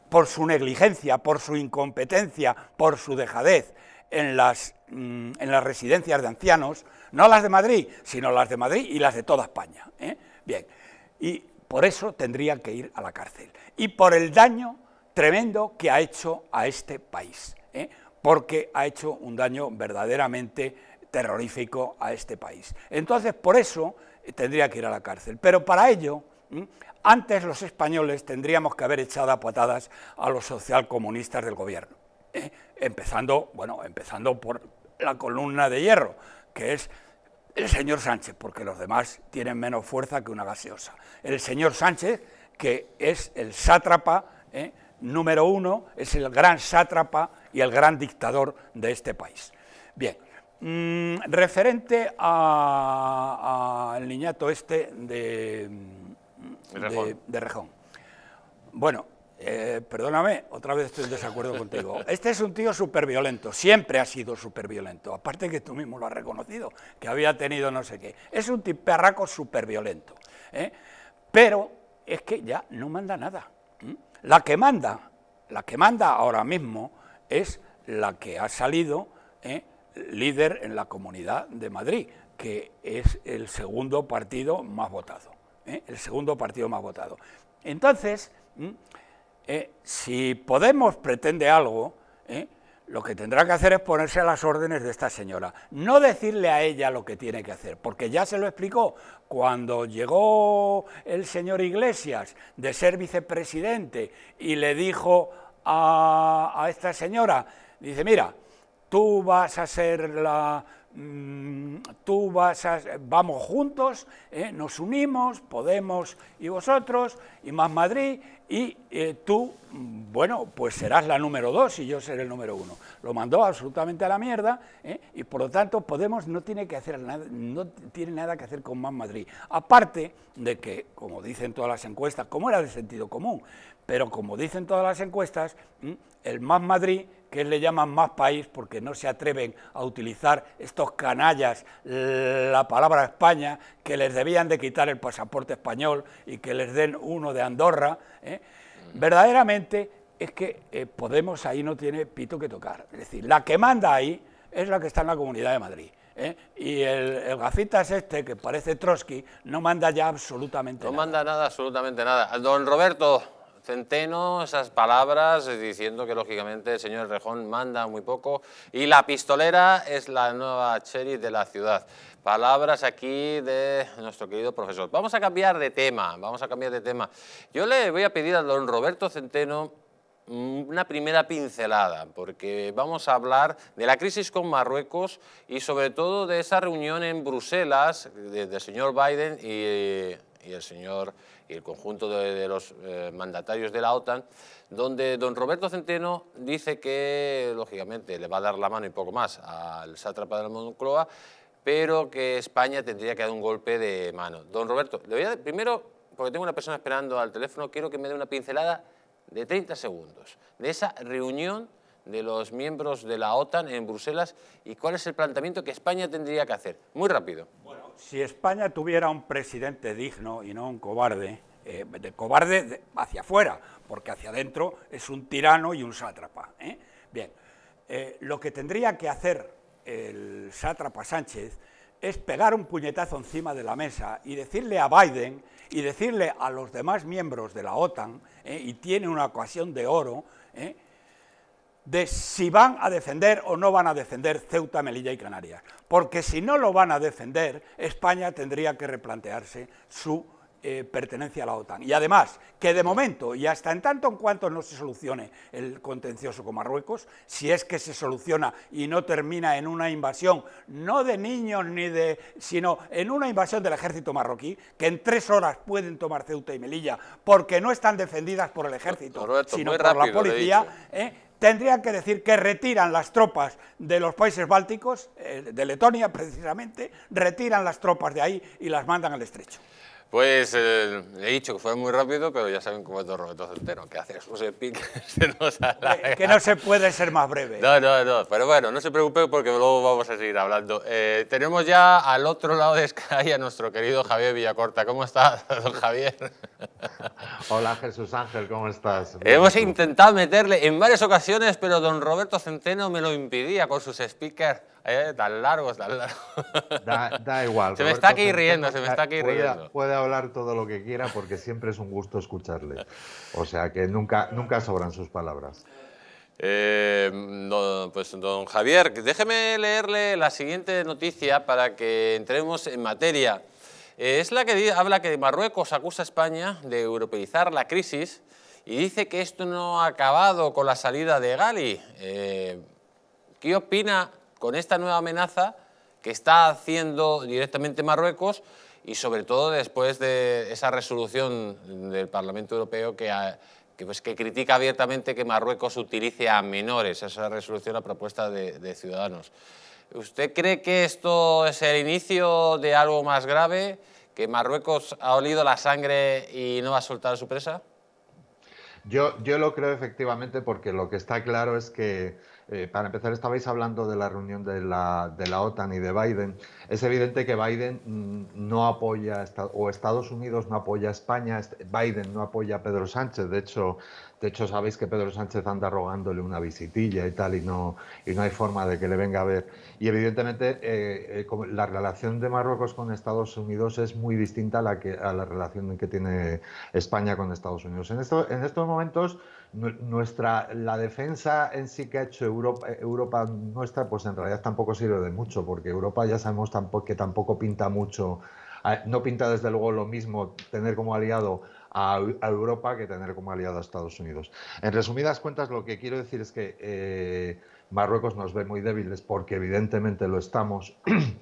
por su negligencia, por su incompetencia, por su dejadez en las, mm, en las residencias de ancianos, no las de Madrid, sino las de Madrid y las de toda España. ¿eh? Bien, y por eso tendría que ir a la cárcel. Y por el daño tremendo que ha hecho a este país, ¿eh? porque ha hecho un daño verdaderamente terrorífico a este país. Entonces, por eso tendría que ir a la cárcel. Pero para ello antes los españoles tendríamos que haber echado a patadas a los socialcomunistas del gobierno, ¿eh? empezando, bueno, empezando por la columna de hierro, que es el señor Sánchez, porque los demás tienen menos fuerza que una gaseosa. El señor Sánchez, que es el sátrapa ¿eh? número uno, es el gran sátrapa y el gran dictador de este país. Bien, mm, referente al niñato este de, de, Rejón. Bueno, eh, perdóname, otra vez estoy en desacuerdo contigo. [LAUGHS] Este es un tío súper violento, siempre ha sido súper violento, aparte que tú mismo lo has reconocido, que había tenido no sé qué. Es un perraco súper violento, ¿eh? pero es que ya no manda nada. La que manda, la que manda ahora mismo es la que ha salido ¿eh? líder en la Comunidad de Madrid, que es el segundo partido más votado. ¿eh? el segundo partido más votado. Entonces, eh, si Podemos pretende algo, ¿eh? lo que tendrá que hacer es ponerse a las órdenes de esta señora, no decirle a ella lo que tiene que hacer, porque ya se lo explicó cuando llegó el señor Iglesias de ser vicepresidente y le dijo a esta señora, dice, mira, tú vas a ser la Mm, tú vas a, vamos juntos, ¿eh? nos unimos, Podemos y vosotros, y más Madrid, y eh, tú, mm, bueno, pues serás la número dos y yo seré el número uno. Lo mandó absolutamente a la mierda, ¿eh? y por lo tanto Podemos no tiene, que hacer nada, no tiene nada que hacer con más Madrid. Aparte de que, como dicen todas las encuestas, como era de sentido común, pero como dicen todas las encuestas, el más Madrid que le llaman más país porque no se atreven a utilizar estos canallas la palabra España, que les debían de quitar el pasaporte español y que les den uno de Andorra, ¿eh? mm. verdaderamente es que eh, Podemos ahí no tiene pito que tocar. Es decir, la que manda ahí es la que está en la Comunidad de Madrid. ¿eh? y el, el, gafitas este, que parece Trotsky, no manda ya absolutamente nada. No manda nada, absolutamente nada. Don Roberto, Centeno, esas palabras diciendo que lógicamente el señor Rejón manda muy poco y la pistolera es la nueva cherry de la ciudad. Palabras aquí de nuestro querido profesor. Vamos a cambiar de tema, vamos a cambiar de tema. Yo le voy a pedir a don Roberto Centeno mm, una primera pincelada, porque vamos a hablar de la crisis con Marruecos y sobre todo de esa reunión en Bruselas del señor Biden y el señor y el conjunto de, los eh, mandatarios de la OTAN, donde don Roberto Centeno dice que, lógicamente, le va a dar la mano y poco más al sátrapa de la Moncloa, pero que España tendría que dar un golpe de mano. Don Roberto, le voy a, primero, porque tengo una persona esperando al teléfono, quiero que me dé una pincelada de 30 segundos de esa reunión de los miembros de la OTAN en Bruselas y cuál es el planteamiento que España tendría que hacer. Muy rápido si España tuviera un presidente digno y no un cobarde, eh, de cobarde hacia afuera, porque hacia adentro es un tirano y un sátrapa. ¿eh? Bien, eh, lo que tendría que hacer el sátrapa Sánchez es pegar un puñetazo encima de la mesa y decirle a Biden y decirle a los demás miembros de la OTAN, y tiene una ocasión de oro, de si van a defender o no van a defender Ceuta, Melilla y Canarias. Porque si no lo van a defender, España tendría que replantearse su eh, pertenencia a la OTAN. Y además, que de momento, y hasta en tanto en cuanto no se solucione el contencioso con Marruecos, si es que se soluciona y no termina en una invasión, no de niños ni de... sino en una invasión del ejército marroquí, que en tres horas pueden tomar Ceuta y Melilla, porque no están defendidas por el ejército, sino por la policía, ¿eh? Tendrían que decir que retiran las tropas de los países bálticos, eh, de Letonia precisamente, retiran las tropas de ahí y las mandan al estrecho. Pues eh, he dicho que fue muy rápido, pero ya saben cómo es Don Roberto Centeno, que hace sus [LAUGHS] eh, Que no se puede ser más breve. No, no, no, pero bueno, no se preocupe porque luego vamos a seguir hablando. Eh, tenemos ya al otro lado de Sky a nuestro querido Javier Villacorta. ¿Cómo estás, [LAUGHS] don Javier? Hola, Jesús Ángel, ¿cómo estás? Hemos intentado meterle en varias ocasiones, pero don Roberto Centeno me lo impidía con sus speakers tan largos, tan largos. Da, igual. [LAUGHS] se me está aquí riendo, se me está aquí riendo. Puede hablar todo lo que quiera porque siempre es un gusto escucharle. O sea que nunca, nunca sobran sus palabras. Eh, pues don Javier, déjeme leerle la siguiente noticia para que entremos en materia. Eh, es la que habla que Marruecos acusa a España de europeizar la crisis y dice que esto no ha acabado con la salida de Gali. Eh, ¿Qué opina con esta nueva amenaza que está haciendo directamente Marruecos y sobre todo después de esa resolución del Parlamento Europeo que, pues, critica abiertamente que Marruecos utilice a menores, esa resolución a propuesta de, Ciudadanos. ¿Usted cree que esto es el inicio de algo más grave? ¿Que Marruecos ha olido la sangre y no va a soltar su presa? Yo, yo lo creo efectivamente porque lo que está claro es que eh, para empezar, estabais hablando de la reunión de la, de la OTAN y de Biden. Es evidente que Biden mm, no apoya, o Estados Unidos no apoya a España, Biden no apoya a Pedro Sánchez. De hecho, de hecho sabéis que Pedro Sánchez anda rogándole una visitilla y tal, y no, y no hay forma de que le venga a ver. Y evidentemente eh, eh, la relación de Marruecos con Estados Unidos es muy distinta a la, que, a la relación que tiene España con Estados Unidos. En, esto, en estos momentos nuestra la defensa en sí que ha hecho Europa, Europa nuestra pues en realidad tampoco sirve de mucho porque Europa ya se ha mostrado tampoco, que tampoco pinta mucho. Ah, no pinta desde luego lo mismo tener como aliado a, Europa que tener como aliado a Estados Unidos. En resumidas cuentas, lo que quiero decir es que eh, Marruecos nos ve muy débiles porque evidentemente lo estamos.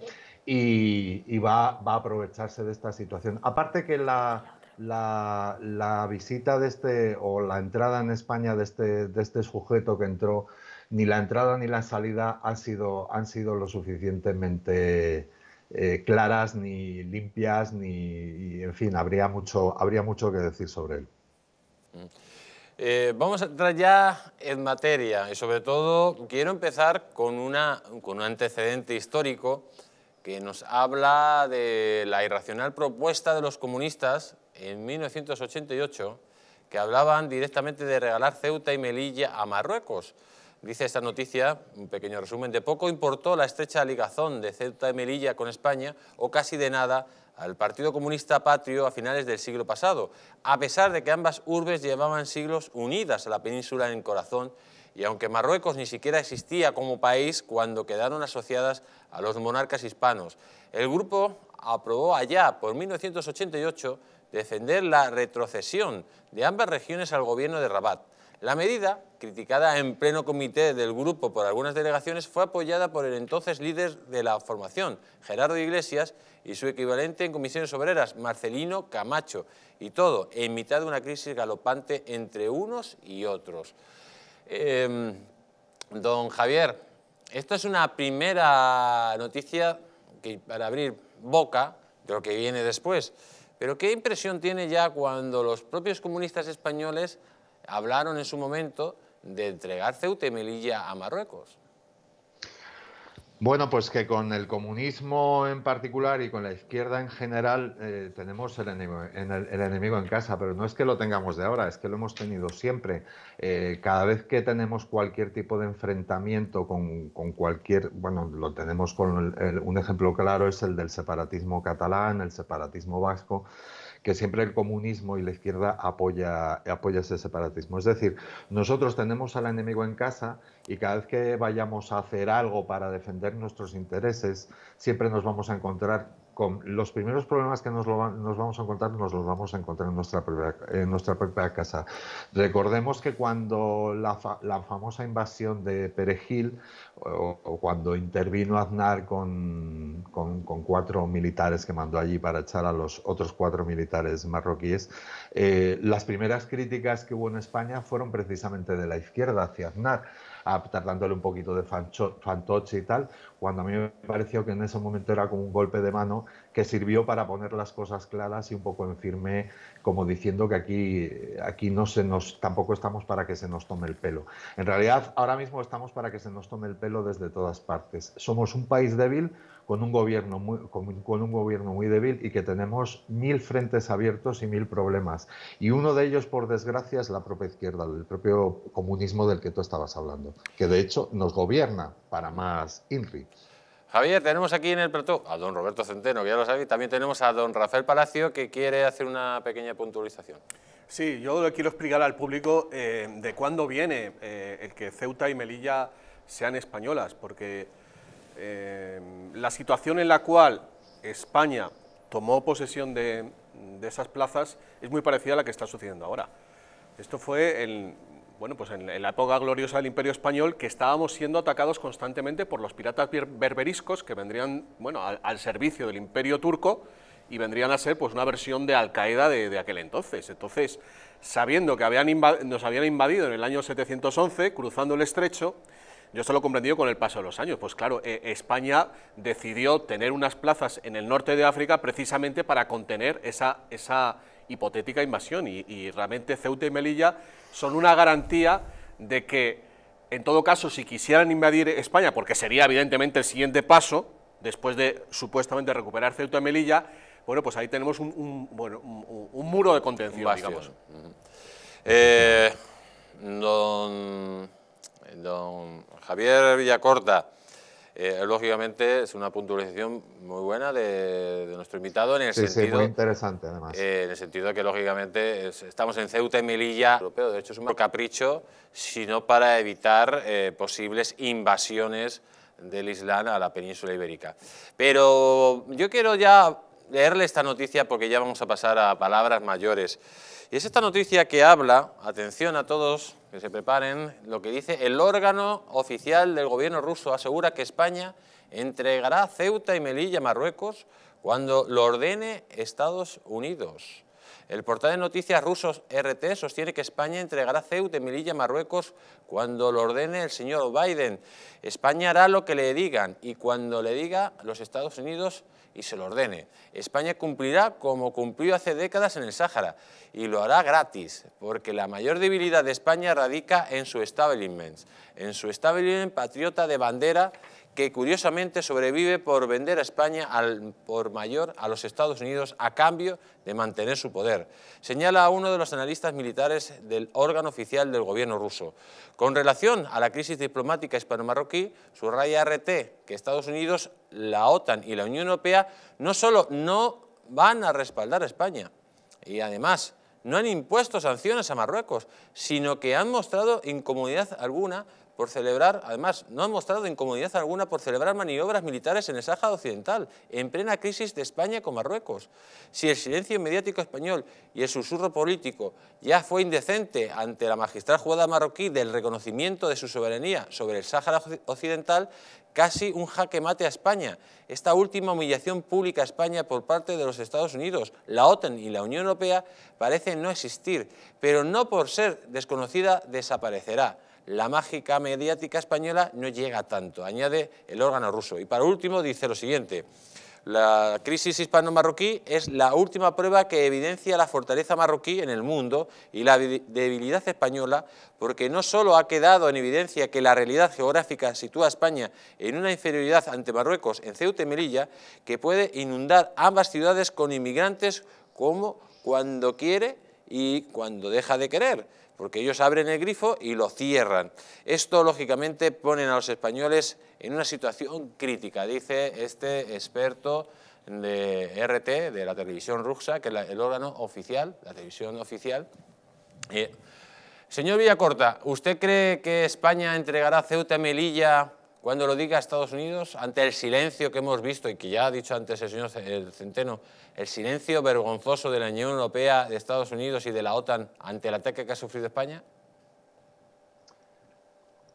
[CLEARS THROAT] y, va, a aprovecharse de esta situación. Aparte que la, la, visita de este o la entrada en España de este, de este sujeto que entró ni la entrada ni la salida han sido, han sido lo suficientemente eh, claras ni limpias ni en fin habría mucho habría mucho que decir sobre él eh, vamos a entrar ya en materia y sobre todo quiero empezar con con un antecedente histórico que nos habla de la irracional propuesta de los comunistas en 1988 que hablaban directamente de regalar Ceuta y Melilla a Marruecos Dice esta noticia, un pequeño resumen, de poco importó la estrecha ligazón de Ceuta y Melilla con España, o casi de nada, al Partido Comunista Patrio a finales del siglo pasado, a pesar de que ambas urbes llevaban siglos unidas a la península en corazón, y aunque Marruecos ni siquiera existía como país cuando quedaron asociadas a los monarcas hispanos. El grupo aprobó allá, por 1988, defender la retrocesión de ambas regiones al gobierno de Rabat la medida, criticada en pleno comité del grupo por algunas delegaciones, fue apoyada por el entonces líder de la formación, Gerardo Iglesias, y su equivalente en comisiones obreras, Marcelino Camacho, y todo en mitad de una crisis galopante entre unos y otros. Em, don Javier, esta es una primera noticia para abrir boca de lo que viene después, pero ¿qué impresión tiene ya cuando los propios comunistas españoles hablaron en su momento de entregar Ceuta y Melilla a Marruecos. Bueno, pues que con el comunismo en particular y con la izquierda en general eh, tenemos el enemigo, en casa, pero no es que lo tengamos de ahora, es que lo hemos tenido siempre. Eh, cada vez que tenemos cualquier tipo de enfrentamiento con, cualquier, bueno, lo tenemos con un ejemplo claro, es el del separatismo catalán, el separatismo vasco que siempre el comunismo y la izquierda apoya, apoya ese separatismo. Es decir, nosotros tenemos al enemigo en casa y cada vez que vayamos a hacer algo para defender nuestros intereses, siempre nos vamos a encontrar los primeros problemas que nos, vamos a encontrar, nos los vamos a encontrar en nuestra propia, casa. Recordemos que cuando la, famosa invasión de Perejil, o, cuando intervino Aznar con, cuatro militares que mandó allí para echar a los otros cuatro militares marroquíes, eh, las primeras críticas que hubo en España fueron precisamente de la izquierda hacia Aznar tardándole un poquito de fantoche y tal, cuando a mí me pareció que en ese momento era como un golpe de mano que sirvió para poner las cosas claras y un poco en firme, como diciendo que aquí, aquí no se nos, tampoco estamos para que se nos tome el pelo. En realidad, ahora mismo estamos para que se nos tome el pelo desde todas partes. Somos un país débil, con un gobierno muy, con, un gobierno muy débil y que tenemos mil frentes abiertos y mil problemas. Y uno de ellos, por desgracia, es la propia izquierda, el propio comunismo del que tú estabas hablando, que de hecho nos gobierna para más INRI. Javier, tenemos aquí en el plató a don Roberto Centeno, que ya lo sabéis, también tenemos a don Rafael Palacio, que quiere hacer una pequeña puntualización. Sí, yo le quiero explicar al público eh, de cuándo viene eh, el que Ceuta y Melilla sean españolas, porque Em, la situación en la cual España tomó posesión de, esas plazas es muy parecida a la que está sucediendo ahora. Esto fue en, bueno, pues en la época gloriosa del Imperio Español que estábamos siendo atacados constantemente por los piratas berberiscos que vendrían bueno, al, servicio del Imperio Turco y vendrían a ser pues una versión de Al Qaeda de, aquel entonces. Entonces, sabiendo que nos habían invadido en el año 711, cruzando el estrecho, yo solo lo he comprendido con el paso de los años. Pues claro, eh, España decidió tener unas plazas en el norte de África precisamente para contener esa, esa hipotética invasión. Y, realmente Ceuta y Melilla son una garantía de que, en todo caso, si quisieran invadir España, porque sería evidentemente el siguiente paso, después de supuestamente recuperar Ceuta y Melilla, bueno, pues ahí tenemos un, muro de contención, digamos. Eh, don Javier Villacorta, eh, lógicamente es una puntualización muy buena de, nuestro invitado en el sentido... interesante además. Eh, en el sentido de que lógicamente estamos en Ceuta y Melilla, europeo, de hecho es un capricho, sino para evitar posibles invasiones del Islam a la península ibérica. Pero yo quiero ya leerle esta noticia porque ya vamos a pasar a palabras mayores. Y es esta noticia que habla, atención a todos que se preparen, lo que dice el órgano oficial del gobierno ruso asegura que España entregará Ceuta y Melilla a Marruecos cuando lo ordene Estados Unidos. El portal de noticias rusos RT sostiene que España entregará Ceuta y Melilla a Marruecos cuando lo ordene el señor Biden. España hará lo que le digan y cuando le diga los Estados Unidos y se lo ordene. España cumplirá como cumplió hace décadas en el Sáhara y lo hará gratis, porque la mayor debilidad de España radica en su establishment, en su establishment patriota de bandera que curiosamente sobrevive por vender a España por mayor a los Estados Unidos a cambio de mantener su poder, señala uno de los analistas militares del órgano oficial del gobierno ruso. Con relación a la crisis diplomática hispano-marroquí, subraya RT que Estados Unidos, la OTAN y la Unión Europea no solo no van a respaldar a España, y además no han impuesto sanciones a Marruecos, sino que han mostrado incomodidad alguna por celebrar, además, no ha mostrado incomodidad alguna por celebrar maniobras militares en el Sáhara Occidental, en plena crisis de España con Marruecos. Si el silencio mediático español y el susurro político ya fue indecente ante la magistral jugada marroquí del reconocimiento de su soberanía sobre el Sáhara Occidental, casi un jaque mate a España. Esta última humillación pública a España por parte de los Estados Unidos, la OTAN y la Unión Europea parece no existir, pero no por ser desconocida desaparecerá la mágica mediática española no llega tanto, añade el órgano ruso. Y para último dice lo siguiente, la crisis hispano-marroquí es la última prueba que evidencia la fortaleza marroquí en el mundo y la debilidad española, porque no solo ha quedado en evidencia que la realidad geográfica sitúa a España en una inferioridad ante Marruecos en Ceuta y Melilla, que puede inundar ambas ciudades con inmigrantes como cuando quiere y cuando deja de querer, porque ellos abren el grifo y lo cierran. Esto, lógicamente, ponen a los españoles en una situación crítica, dice este experto de RT, de la televisión rusa, que es el órgano oficial, la televisión oficial. Eh, señor Villacorta, ¿usted cree que España entregará Ceuta y Melilla cuando lo diga Estados Unidos, ante el silencio que hemos visto y que ya ha dicho antes el señor Centeno, el silencio vergonzoso de la Unión Europea, de Estados Unidos y de la OTAN ante el ataque que ha sufrido España?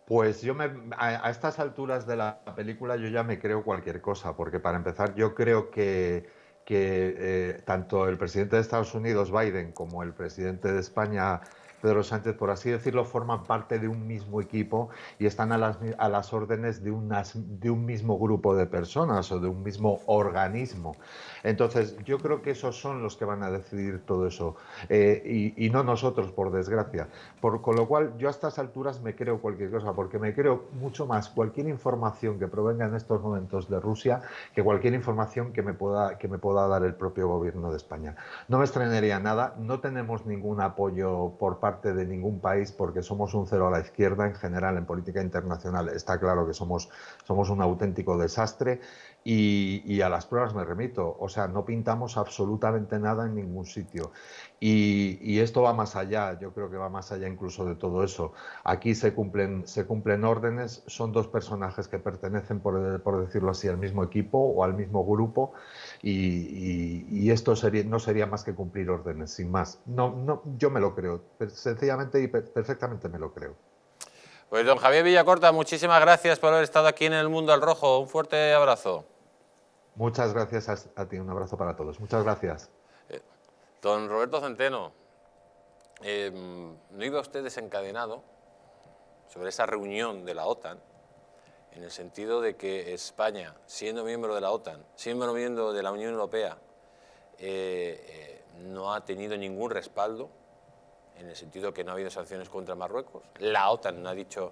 Pues yo me, a, estas alturas de la película yo ya me creo cualquier cosa, porque para empezar yo creo que, eh, tanto el presidente de Estados Unidos, Biden, como el presidente de España, Pedro Sánchez, por así decirlo, forman parte de un mismo equipo y están a las, a las órdenes de, de un mismo grupo de personas o de un mismo organismo. Entonces, yo creo que esos son los que van a decidir todo eso eh, y, no nosotros, por desgracia. Por, con lo cual, yo a estas alturas me creo cualquier cosa, porque me creo mucho más cualquier información que provenga en estos momentos de Rusia que cualquier información que me pueda, que me pueda dar el propio gobierno de España. No me extrañaría nada, no tenemos ningún apoyo por parte de ningún país porque somos un cero a la izquierda en general en política internacional. Está claro que somos, somos un auténtico desastre y, a las pruebas me remito. O sea, no pintamos absolutamente nada en ningún sitio. Y, esto va más allá, yo creo que va más allá incluso de todo eso. Aquí se cumplen, se cumplen órdenes, son dos personajes que pertenecen, por, por decirlo así, al mismo equipo o al mismo grupo y, esto sería, no sería más que cumplir órdenes, sin más. No, no, yo me lo creo, sencillamente y perfectamente me lo creo. Pues don Javier Villacorta, muchísimas gracias por haber estado aquí en el Mundo al Rojo. Un fuerte abrazo. Muchas gracias a, ti, un abrazo para todos. Muchas gracias. Eh, don Roberto Centeno, em, ¿no iba usted desencadenado sobre esa reunión de la OTAN en el sentido de que España, siendo miembro de la OTAN, siendo miembro de la Unión Europea, eh, eh, no ha tenido ningún respaldo, en el sentido de que no ha habido sanciones contra Marruecos. La OTAN no ha dicho,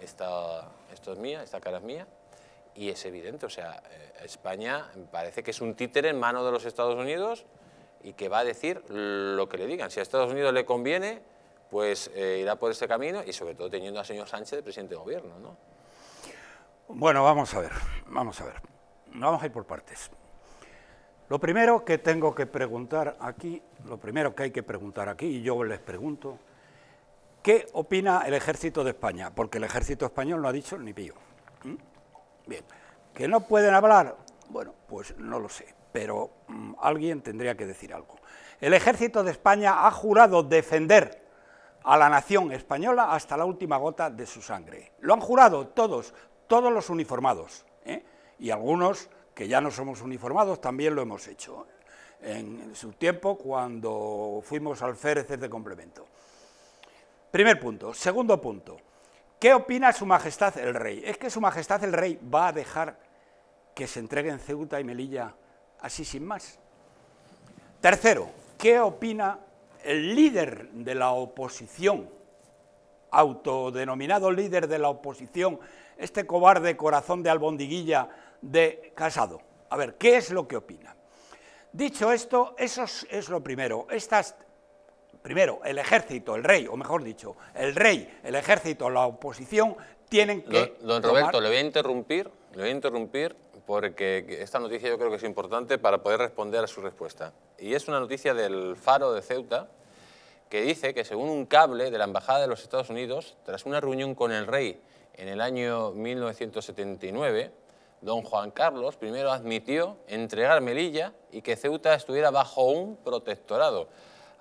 esta, esto es mía, esta cara es mía, y es evidente, o sea, eh, España parece que es un títere en mano de los Estados Unidos y que va a decir lo que le digan. Si a Estados Unidos le conviene, pues irá por este camino y sobre todo teniendo al señor Sánchez de presidente de gobierno, ¿no? Bueno, vamos a ver, vamos a ver. Vamos a ir por partes. Lo primero que tengo que preguntar aquí, lo primero que hay que preguntar aquí, y yo les pregunto, ¿qué opina el ejército de España? Porque el ejército español no ha dicho ni pío. ¿Mm? Bien, ¿que no pueden hablar? Bueno, pues no lo sé, pero mm, alguien tendría que decir algo. El ejército de España ha jurado defender a la nación española hasta la última gota de su sangre. Lo han jurado todos, todos los uniformados, ¿eh? y algunos que ya no somos uniformados también lo hemos hecho, ¿eh? en su tiempo cuando fuimos al Férez de complemento. Primer punto. Segundo punto. ¿Qué opina su majestad el rey? ¿Es que su majestad el rey va a dejar que se entreguen Ceuta y Melilla así sin más? Tercero, ¿qué opina el líder de la oposición autodenominado líder de la oposición, este cobarde corazón de albondiguilla de Casado. A ver, ¿qué es lo que opina? Dicho esto, eso es lo primero. Estas, primero, el ejército, el rey, o mejor dicho, el rey, el ejército, la oposición, tienen que... Don, Roberto, le voy a interrumpir, le voy a interrumpir porque esta noticia yo creo que es importante para poder responder a su respuesta. Y es una noticia del Faro de Ceuta, que dice que según un cable de la Embajada de los Estados Unidos, tras una reunión con el rey en el año 1979, don Juan Carlos primero admitió entregar Melilla y que Ceuta estuviera bajo un protectorado.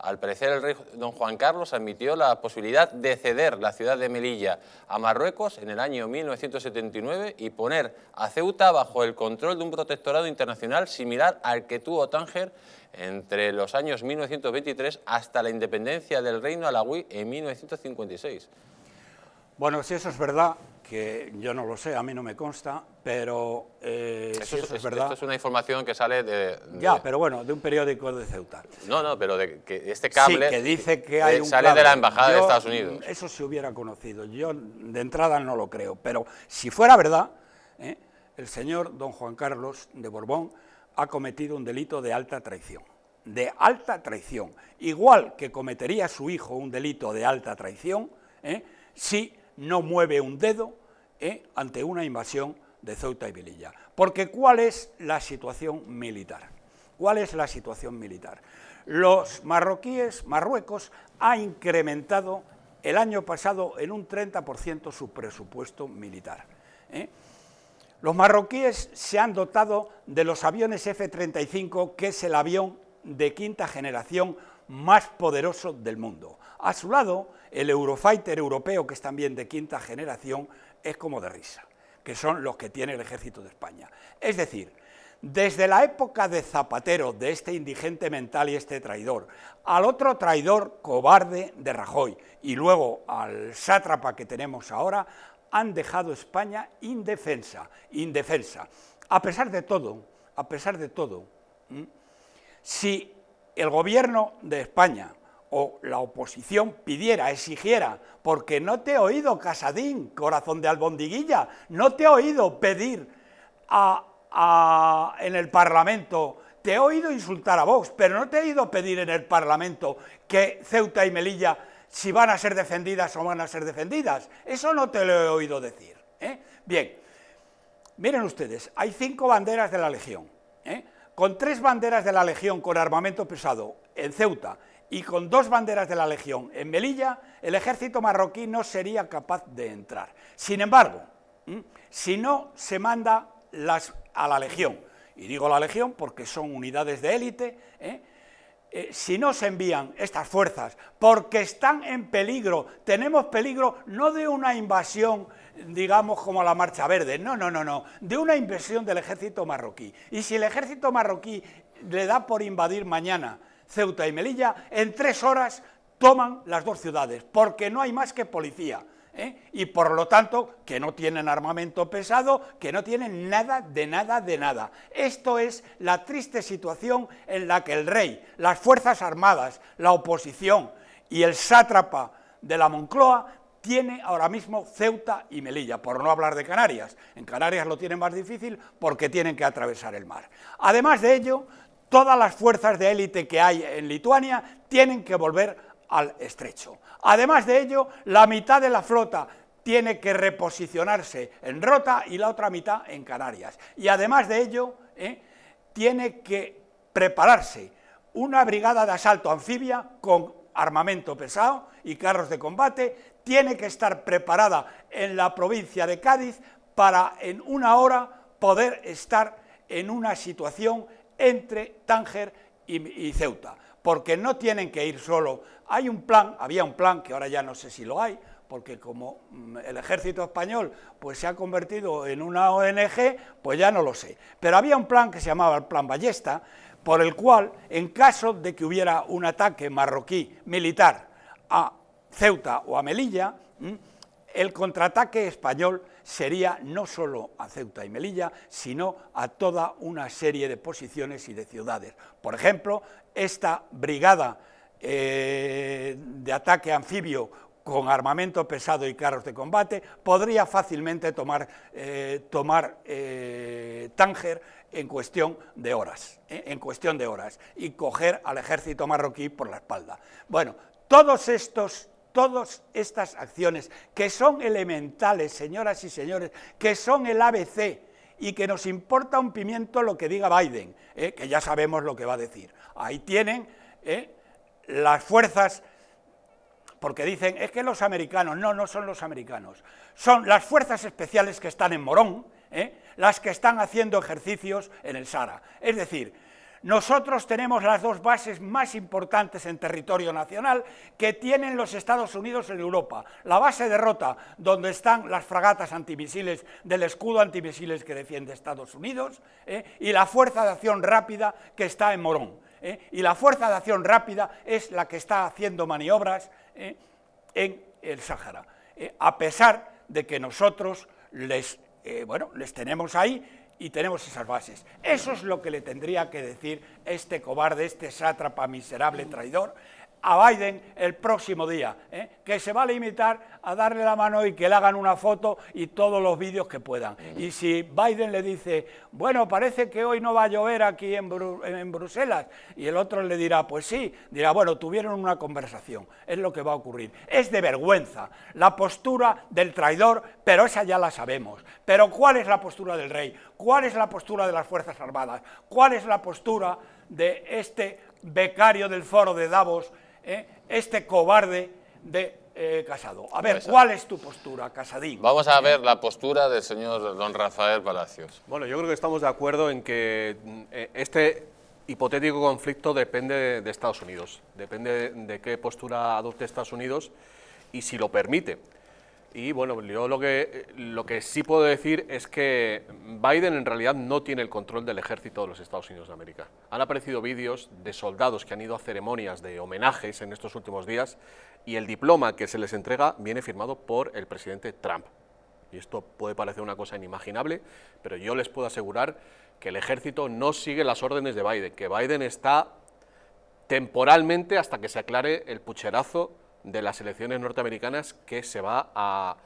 Al parecer, el rey don Juan Carlos admitió la posibilidad de ceder la ciudad de Melilla a Marruecos en el año 1979 y poner a Ceuta bajo el control de un protectorado internacional similar al que tuvo Tánger entre los años 1923 hasta la independencia del reino Alawi en 1956. Bueno, si eso es verdad, que yo no lo sé, a mí no me consta, pero eh, es, verdad... Esto es una información que sale de, Ya, pero bueno, de un periódico de Ceuta. No, no, pero de que este cable... que dice que hay eh, un Sale de la Embajada de Estados Unidos. Mm, eso se hubiera conocido, yo de entrada no lo creo, pero si fuera verdad, ¿eh? el señor don Juan Carlos de Borbón ha cometido un delito de alta traición de alta traición, igual que cometería su hijo un delito de alta traición, eh, si no mueve un dedo ¿eh? ante una invasión de Ceuta y Vililla... Porque ¿cuál es la situación militar? ¿Cuál es la situación militar? Los marroquíes, Marruecos, ha incrementado el año pasado en un 30% su presupuesto militar. ¿eh? Los marroquíes se han dotado de los aviones F-35, que es el avión de quinta generación más poderoso del mundo. A su lado el Eurofighter europeo, que es también de quinta generación, es como de risa, que son los que tiene el ejército de España. Es decir, desde la época de Zapatero, de este indigente mental y este traidor, al otro traidor cobarde de Rajoy y luego al sátrapa que tenemos ahora, han dejado España indefensa, indefensa. A pesar de todo, a pesar de todo, si el gobierno de España o la oposición pidiera, exigiera, porque no te he oído, Casadín, corazón de albondiguilla, no te he oído pedir en el Parlamento, te he oído insultar a Vox, pero no te he oído pedir en el Parlamento que Ceuta y Melilla si van a ser defendidas o van a ser defendidas. Eso no te lo he oído decir. ¿eh? Bien, miren ustedes, hay cinco banderas de la Legión. ¿eh? Con tres banderas de la Legión con armamento pesado en Ceuta y con dos banderas de la Legión en Melilla, el ejército marroquí no sería capaz de entrar. Sin embargo, si no se manda a la Legión, y digo la Legión porque son unidades de élite, ¿eh? Eh, si no se envían estas fuerzas, porque están en peligro, tenemos peligro no de una invasión, digamos, como la Marcha Verde, no, no, no, no, de una invasión del ejército marroquí. Y si el ejército marroquí le da por invadir mañana Ceuta y Melilla, en tres horas toman las dos ciudades, porque no hay más que policía. ¿eh? Y por lo tanto, que no tienen armamento pesado, que no tienen nada de nada de nada. Esto es la triste situación en la que el rey, las Fuerzas Armadas, la oposición y el sátrapa de la Moncloa tiene ahora mismo Ceuta y Melilla, por no hablar de Canarias. En Canarias lo tienen más difícil porque tienen que atravesar el mar. Además de ello, todas las fuerzas de élite que hay en Lituania tienen que volver al estrecho. Además de ello, la mitad de la flota tiene que reposicionarse en Rota y la otra mitad en Canarias. Y además de ello, eh, tiene que prepararse una brigada de asalto anfibia con armamento pesado y carros de combate, tiene que estar preparada en la provincia de Cádiz para en una hora poder estar en una situación entre Tánger y, Ceuta, porque no tienen que ir solo. Hay un plan, había un plan, que ahora ya no sé si lo hay, porque como mm, el ejército español pues se ha convertido en una ONG, pues ya no lo sé. Pero había un plan que se llamaba el Plan Ballesta, por el cual, en caso de que hubiera un ataque marroquí militar a Ceuta o a Melilla, mm, el contraataque español sería no solo a Ceuta y Melilla, sino a toda una serie de posiciones y de ciudades. Por ejemplo, esta brigada eh, de ataque anfibio con armamento pesado y carros de combate, podría fácilmente tomar, eh, tomar eh, Tánger en cuestión de horas, en cuestión de horas, y coger al ejército marroquí por la espalda. Bueno, todos estos todas estas acciones que son elementales, señoras y señores, que son el ABC y que nos importa un pimiento lo que diga Biden, ¿eh? que ya sabemos lo que va a decir. Ahí tienen ¿eh? las fuerzas, porque dicen, es que los americanos, no, no son los americanos, son las fuerzas especiales que están en Morón, ¿eh? las que están haciendo ejercicios en el Sara. Es decir, nosotros tenemos las dos bases más importantes en territorio nacional que tienen los Estados Unidos en Europa. La base de Rota, donde están las fragatas antimisiles del escudo antimisiles que defiende Estados Unidos, ¿eh? y la Fuerza de Acción Rápida que está en Morón. ¿eh? Y la Fuerza de Acción Rápida es la que está haciendo maniobras ¿eh? en el Sáhara, a pesar de que nosotros les, bueno, les tenemos ahí y tenemos esas bases. Eso es lo que le tendría que decir este cobarde, este sátrapa miserable traidor, a Biden el próximo día, ¿eh? que se va a limitar a darle la mano y que le hagan una foto y todos los vídeos que puedan. Y si Biden le dice, bueno, parece que hoy no va a llover aquí en Bruselas, y el otro le dirá, pues sí, dirá, bueno, tuvieron una conversación, es lo que va a ocurrir. Es de vergüenza la postura del traidor, pero esa ya la sabemos. Pero ¿cuál es la postura del rey? ¿Cuál es la postura de las Fuerzas Armadas? ¿Cuál es la postura de este becario del foro de Davos? ¿eh? este cobarde de eh, Casado. A ver, pues, ¿cuál es tu postura, Casadín? Vamos a ver la postura del señor don Rafael Palacios. Bueno, yo creo que estamos de acuerdo en que eh, este hipotético conflicto depende de Estados Unidos, depende de qué postura adopte Estados Unidos y si lo permite. Y bueno, yo lo que, lo que sí puedo decir es que Biden en realidad no tiene el control del ejército de los Estados Unidos de América. Han aparecido vídeos de soldados que han ido a ceremonias de homenajes en estos últimos días y el diploma que se les entrega viene firmado por el presidente Trump. Y esto puede parecer una cosa inimaginable, pero yo les puedo asegurar que el ejército no sigue las órdenes de Biden, que Biden está temporalmente hasta que se aclare el pucherazo de las elecciones norteamericanas que se va a,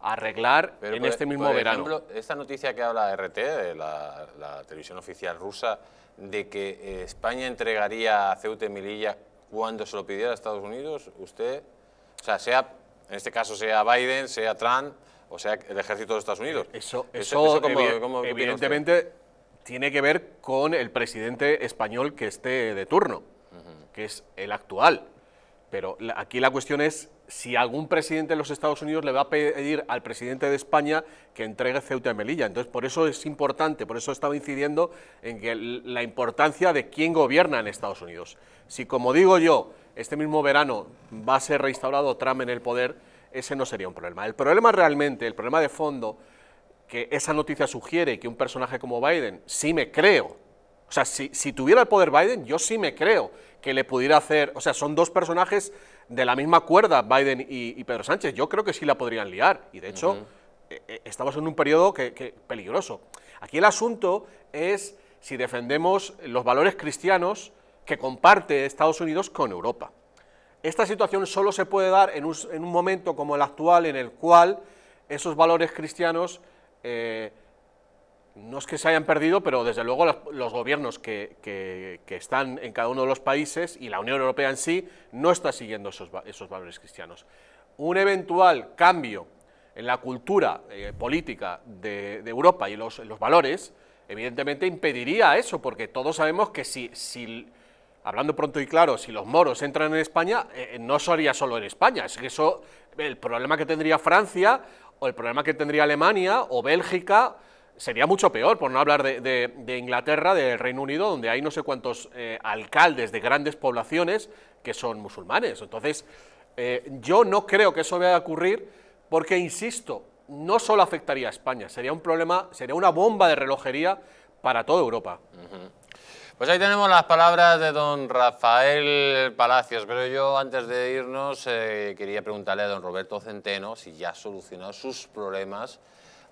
arreglar en este e-, mismo por verano. Ejemplo, esta noticia que habla RT, la, televisión oficial rusa, de que eh, España entregaría a Ceuta y Melilla cuando se lo pidiera a Estados Unidos, usted, o sea, sea, en este caso sea Biden, sea Trump, o sea, el ejército de Estados Unidos. Eh, eso, eso, evidentemente tiene que ver con el presidente español que esté de turno, que es el actual. Pero aquí la cuestión es si algún presidente de los Estados Unidos le va a pedir al presidente de España que entregue Ceuta y Melilla. Entonces, por eso es importante, por eso estaba incidiendo en que la importancia de quién gobierna en Estados Unidos. Si, como digo yo, este mismo verano va a ser reinstaurado Trump en el poder, ese no sería un problema. El problema realmente, el problema de fondo, que esa noticia sugiere que un personaje como Biden, sí me creo, o sea, si, si tuviera el poder Biden, yo sí me creo que le pudiera hacer. O sea, son dos personajes de la misma cuerda, Biden y, Pedro Sánchez. Yo creo que sí la podrían liar. Y de hecho, eh, eh, estamos en un periodo que, peligroso. Aquí el asunto es si defendemos los valores cristianos que comparte Estados Unidos con Europa. Esta situación solo se puede dar en un, momento como el actual, en el cual esos valores cristianos eh, no es que se hayan perdido, pero desde luego los, gobiernos que, están en cada uno de los países y la Unión Europea en sí no está siguiendo esos, valores cristianos. Un eventual cambio en la cultura eh, política de, Europa y los, valores, evidentemente impediría eso, porque todos sabemos que si, hablando pronto y claro, si los moros entran en España, eh, eh, no sería solo en España, es que eso, el problema que tendría Francia o el problema que tendría Alemania o Bélgica sería mucho peor, por no hablar de, Inglaterra, del Reino Unido, donde hay no sé cuántos eh, alcaldes de grandes poblaciones que son musulmanes. Entonces, eh, yo no creo que eso vaya a ocurrir porque, insisto, no solo afectaría a España, sería un problema, sería una bomba de relojería para toda Europa. Pues ahí tenemos las palabras de don Rafael Palacios, pero yo antes de irnos eh, quería preguntarle a don Roberto Centeno si ya ha solucionado sus problemas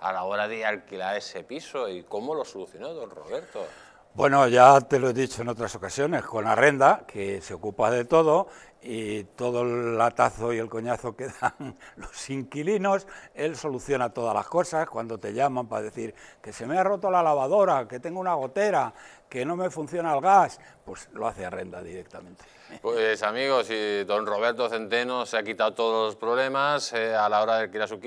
a la hora de alquilar ese piso y cómo lo solucionó don Roberto. Bueno, ya te lo he dicho en otras ocasiones, con Arrenda, que se ocupa de todo, y todo el latazo y el coñazo que [LAUGHS] dan los inquilinos, él soluciona todas las cosas, cuando te llaman para decir que se me ha roto la lavadora, que tengo una gotera, que no me funciona el gas, pues lo hace Arrenda directamente. Pues amigos, y don Roberto Centeno se ha quitado todos los problemas eh, a la hora de alquilar su,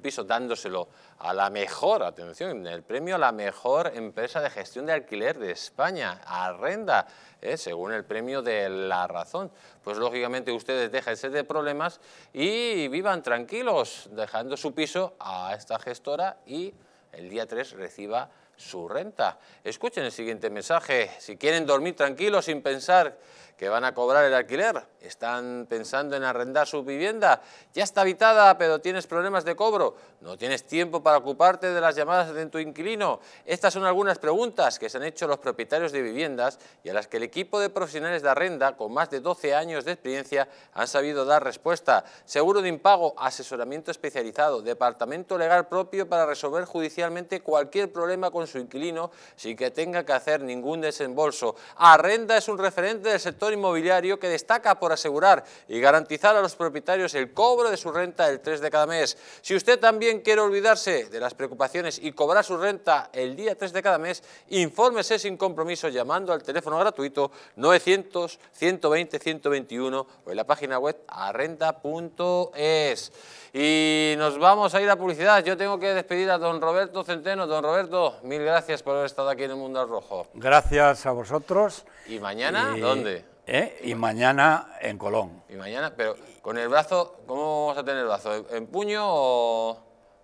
piso, dándoselo a la mejor, atención, el premio a la mejor empresa de gestión de alquiler de España, Arrenda, eh, según el premio de La Razón. Pues lógicamente ustedes ese de problemas y vivan tranquilos, dejando su piso a esta gestora y el día 3 reciba su renta. Escuchen el siguiente mensaje. Si quieren dormir tranquilos sin pensar que van a cobrar el alquiler, están pensando en arrendar su vivienda, ya está habitada pero tienes problemas de cobro, no tienes tiempo para ocuparte de las llamadas de tu inquilino. Estas son algunas preguntas que se han hecho los propietarios de viviendas y a las que el equipo de profesionales de arrenda con más de 12 años de experiencia han sabido dar respuesta. Seguro de impago, asesoramiento especializado, departamento legal propio para resolver judicialmente cualquier problema con su inquilino sin que tenga que hacer ningún desembolso. Arrenda es un referente del sector inmobiliario que destaca por asegurar y garantizar a los propietarios el cobro de su renta el 3 de cada mes. Si usted también quiere olvidarse de las preocupaciones y cobrar su renta el día 3 de cada mes, infórmese sin compromiso llamando al teléfono gratuito 900 120 121 o en la página web arrenda.es. Y nos vamos a ir a publicidad. Yo tengo que despedir a don Roberto Centeno. Don Roberto, mil gracias por haber estado aquí en el Mundo Rojo. Gracias a vosotros. ¿Y mañana dónde? ¿Eh? Y mañana en Colón. Y mañana, pero con el brazo, ¿cómo vamos a tener el brazo? ¿En puño o...?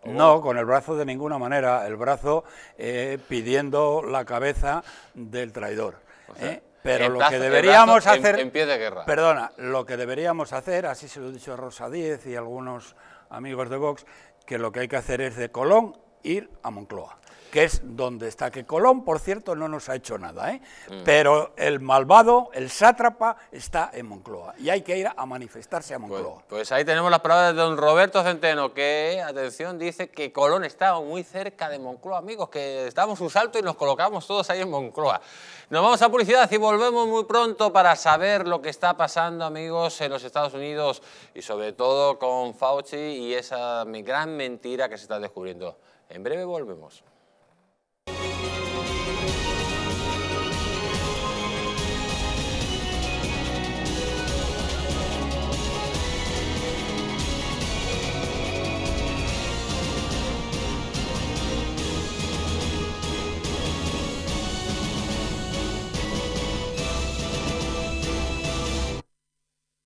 No, con el brazo de ninguna manera, el brazo eh, pidiendo la cabeza del traidor. ¿eh? Pero lo que deberíamos hacer... En, pie de guerra. Perdona, lo que deberíamos hacer, así se lo he dicho a Rosa Diez y algunos amigos de Vox, que lo que hay que hacer es de Colón ir a Moncloa que es donde está, que Colón, por cierto, no nos ha hecho nada, ¿eh? Mm. pero el malvado, el sátrapa, está en Moncloa y hay que ir a manifestarse a pues, Moncloa. Pues, ahí tenemos las palabras de don Roberto Centeno, que, atención, dice que Colón estaba muy cerca de Moncloa, amigos, que estábamos un salto y nos colocamos todos ahí en Moncloa. Nos vamos a publicidad y volvemos muy pronto para saber lo que está pasando, amigos, en los Estados Unidos y sobre todo con Fauci y esa gran mentira que se está descubriendo. En breve volvemos.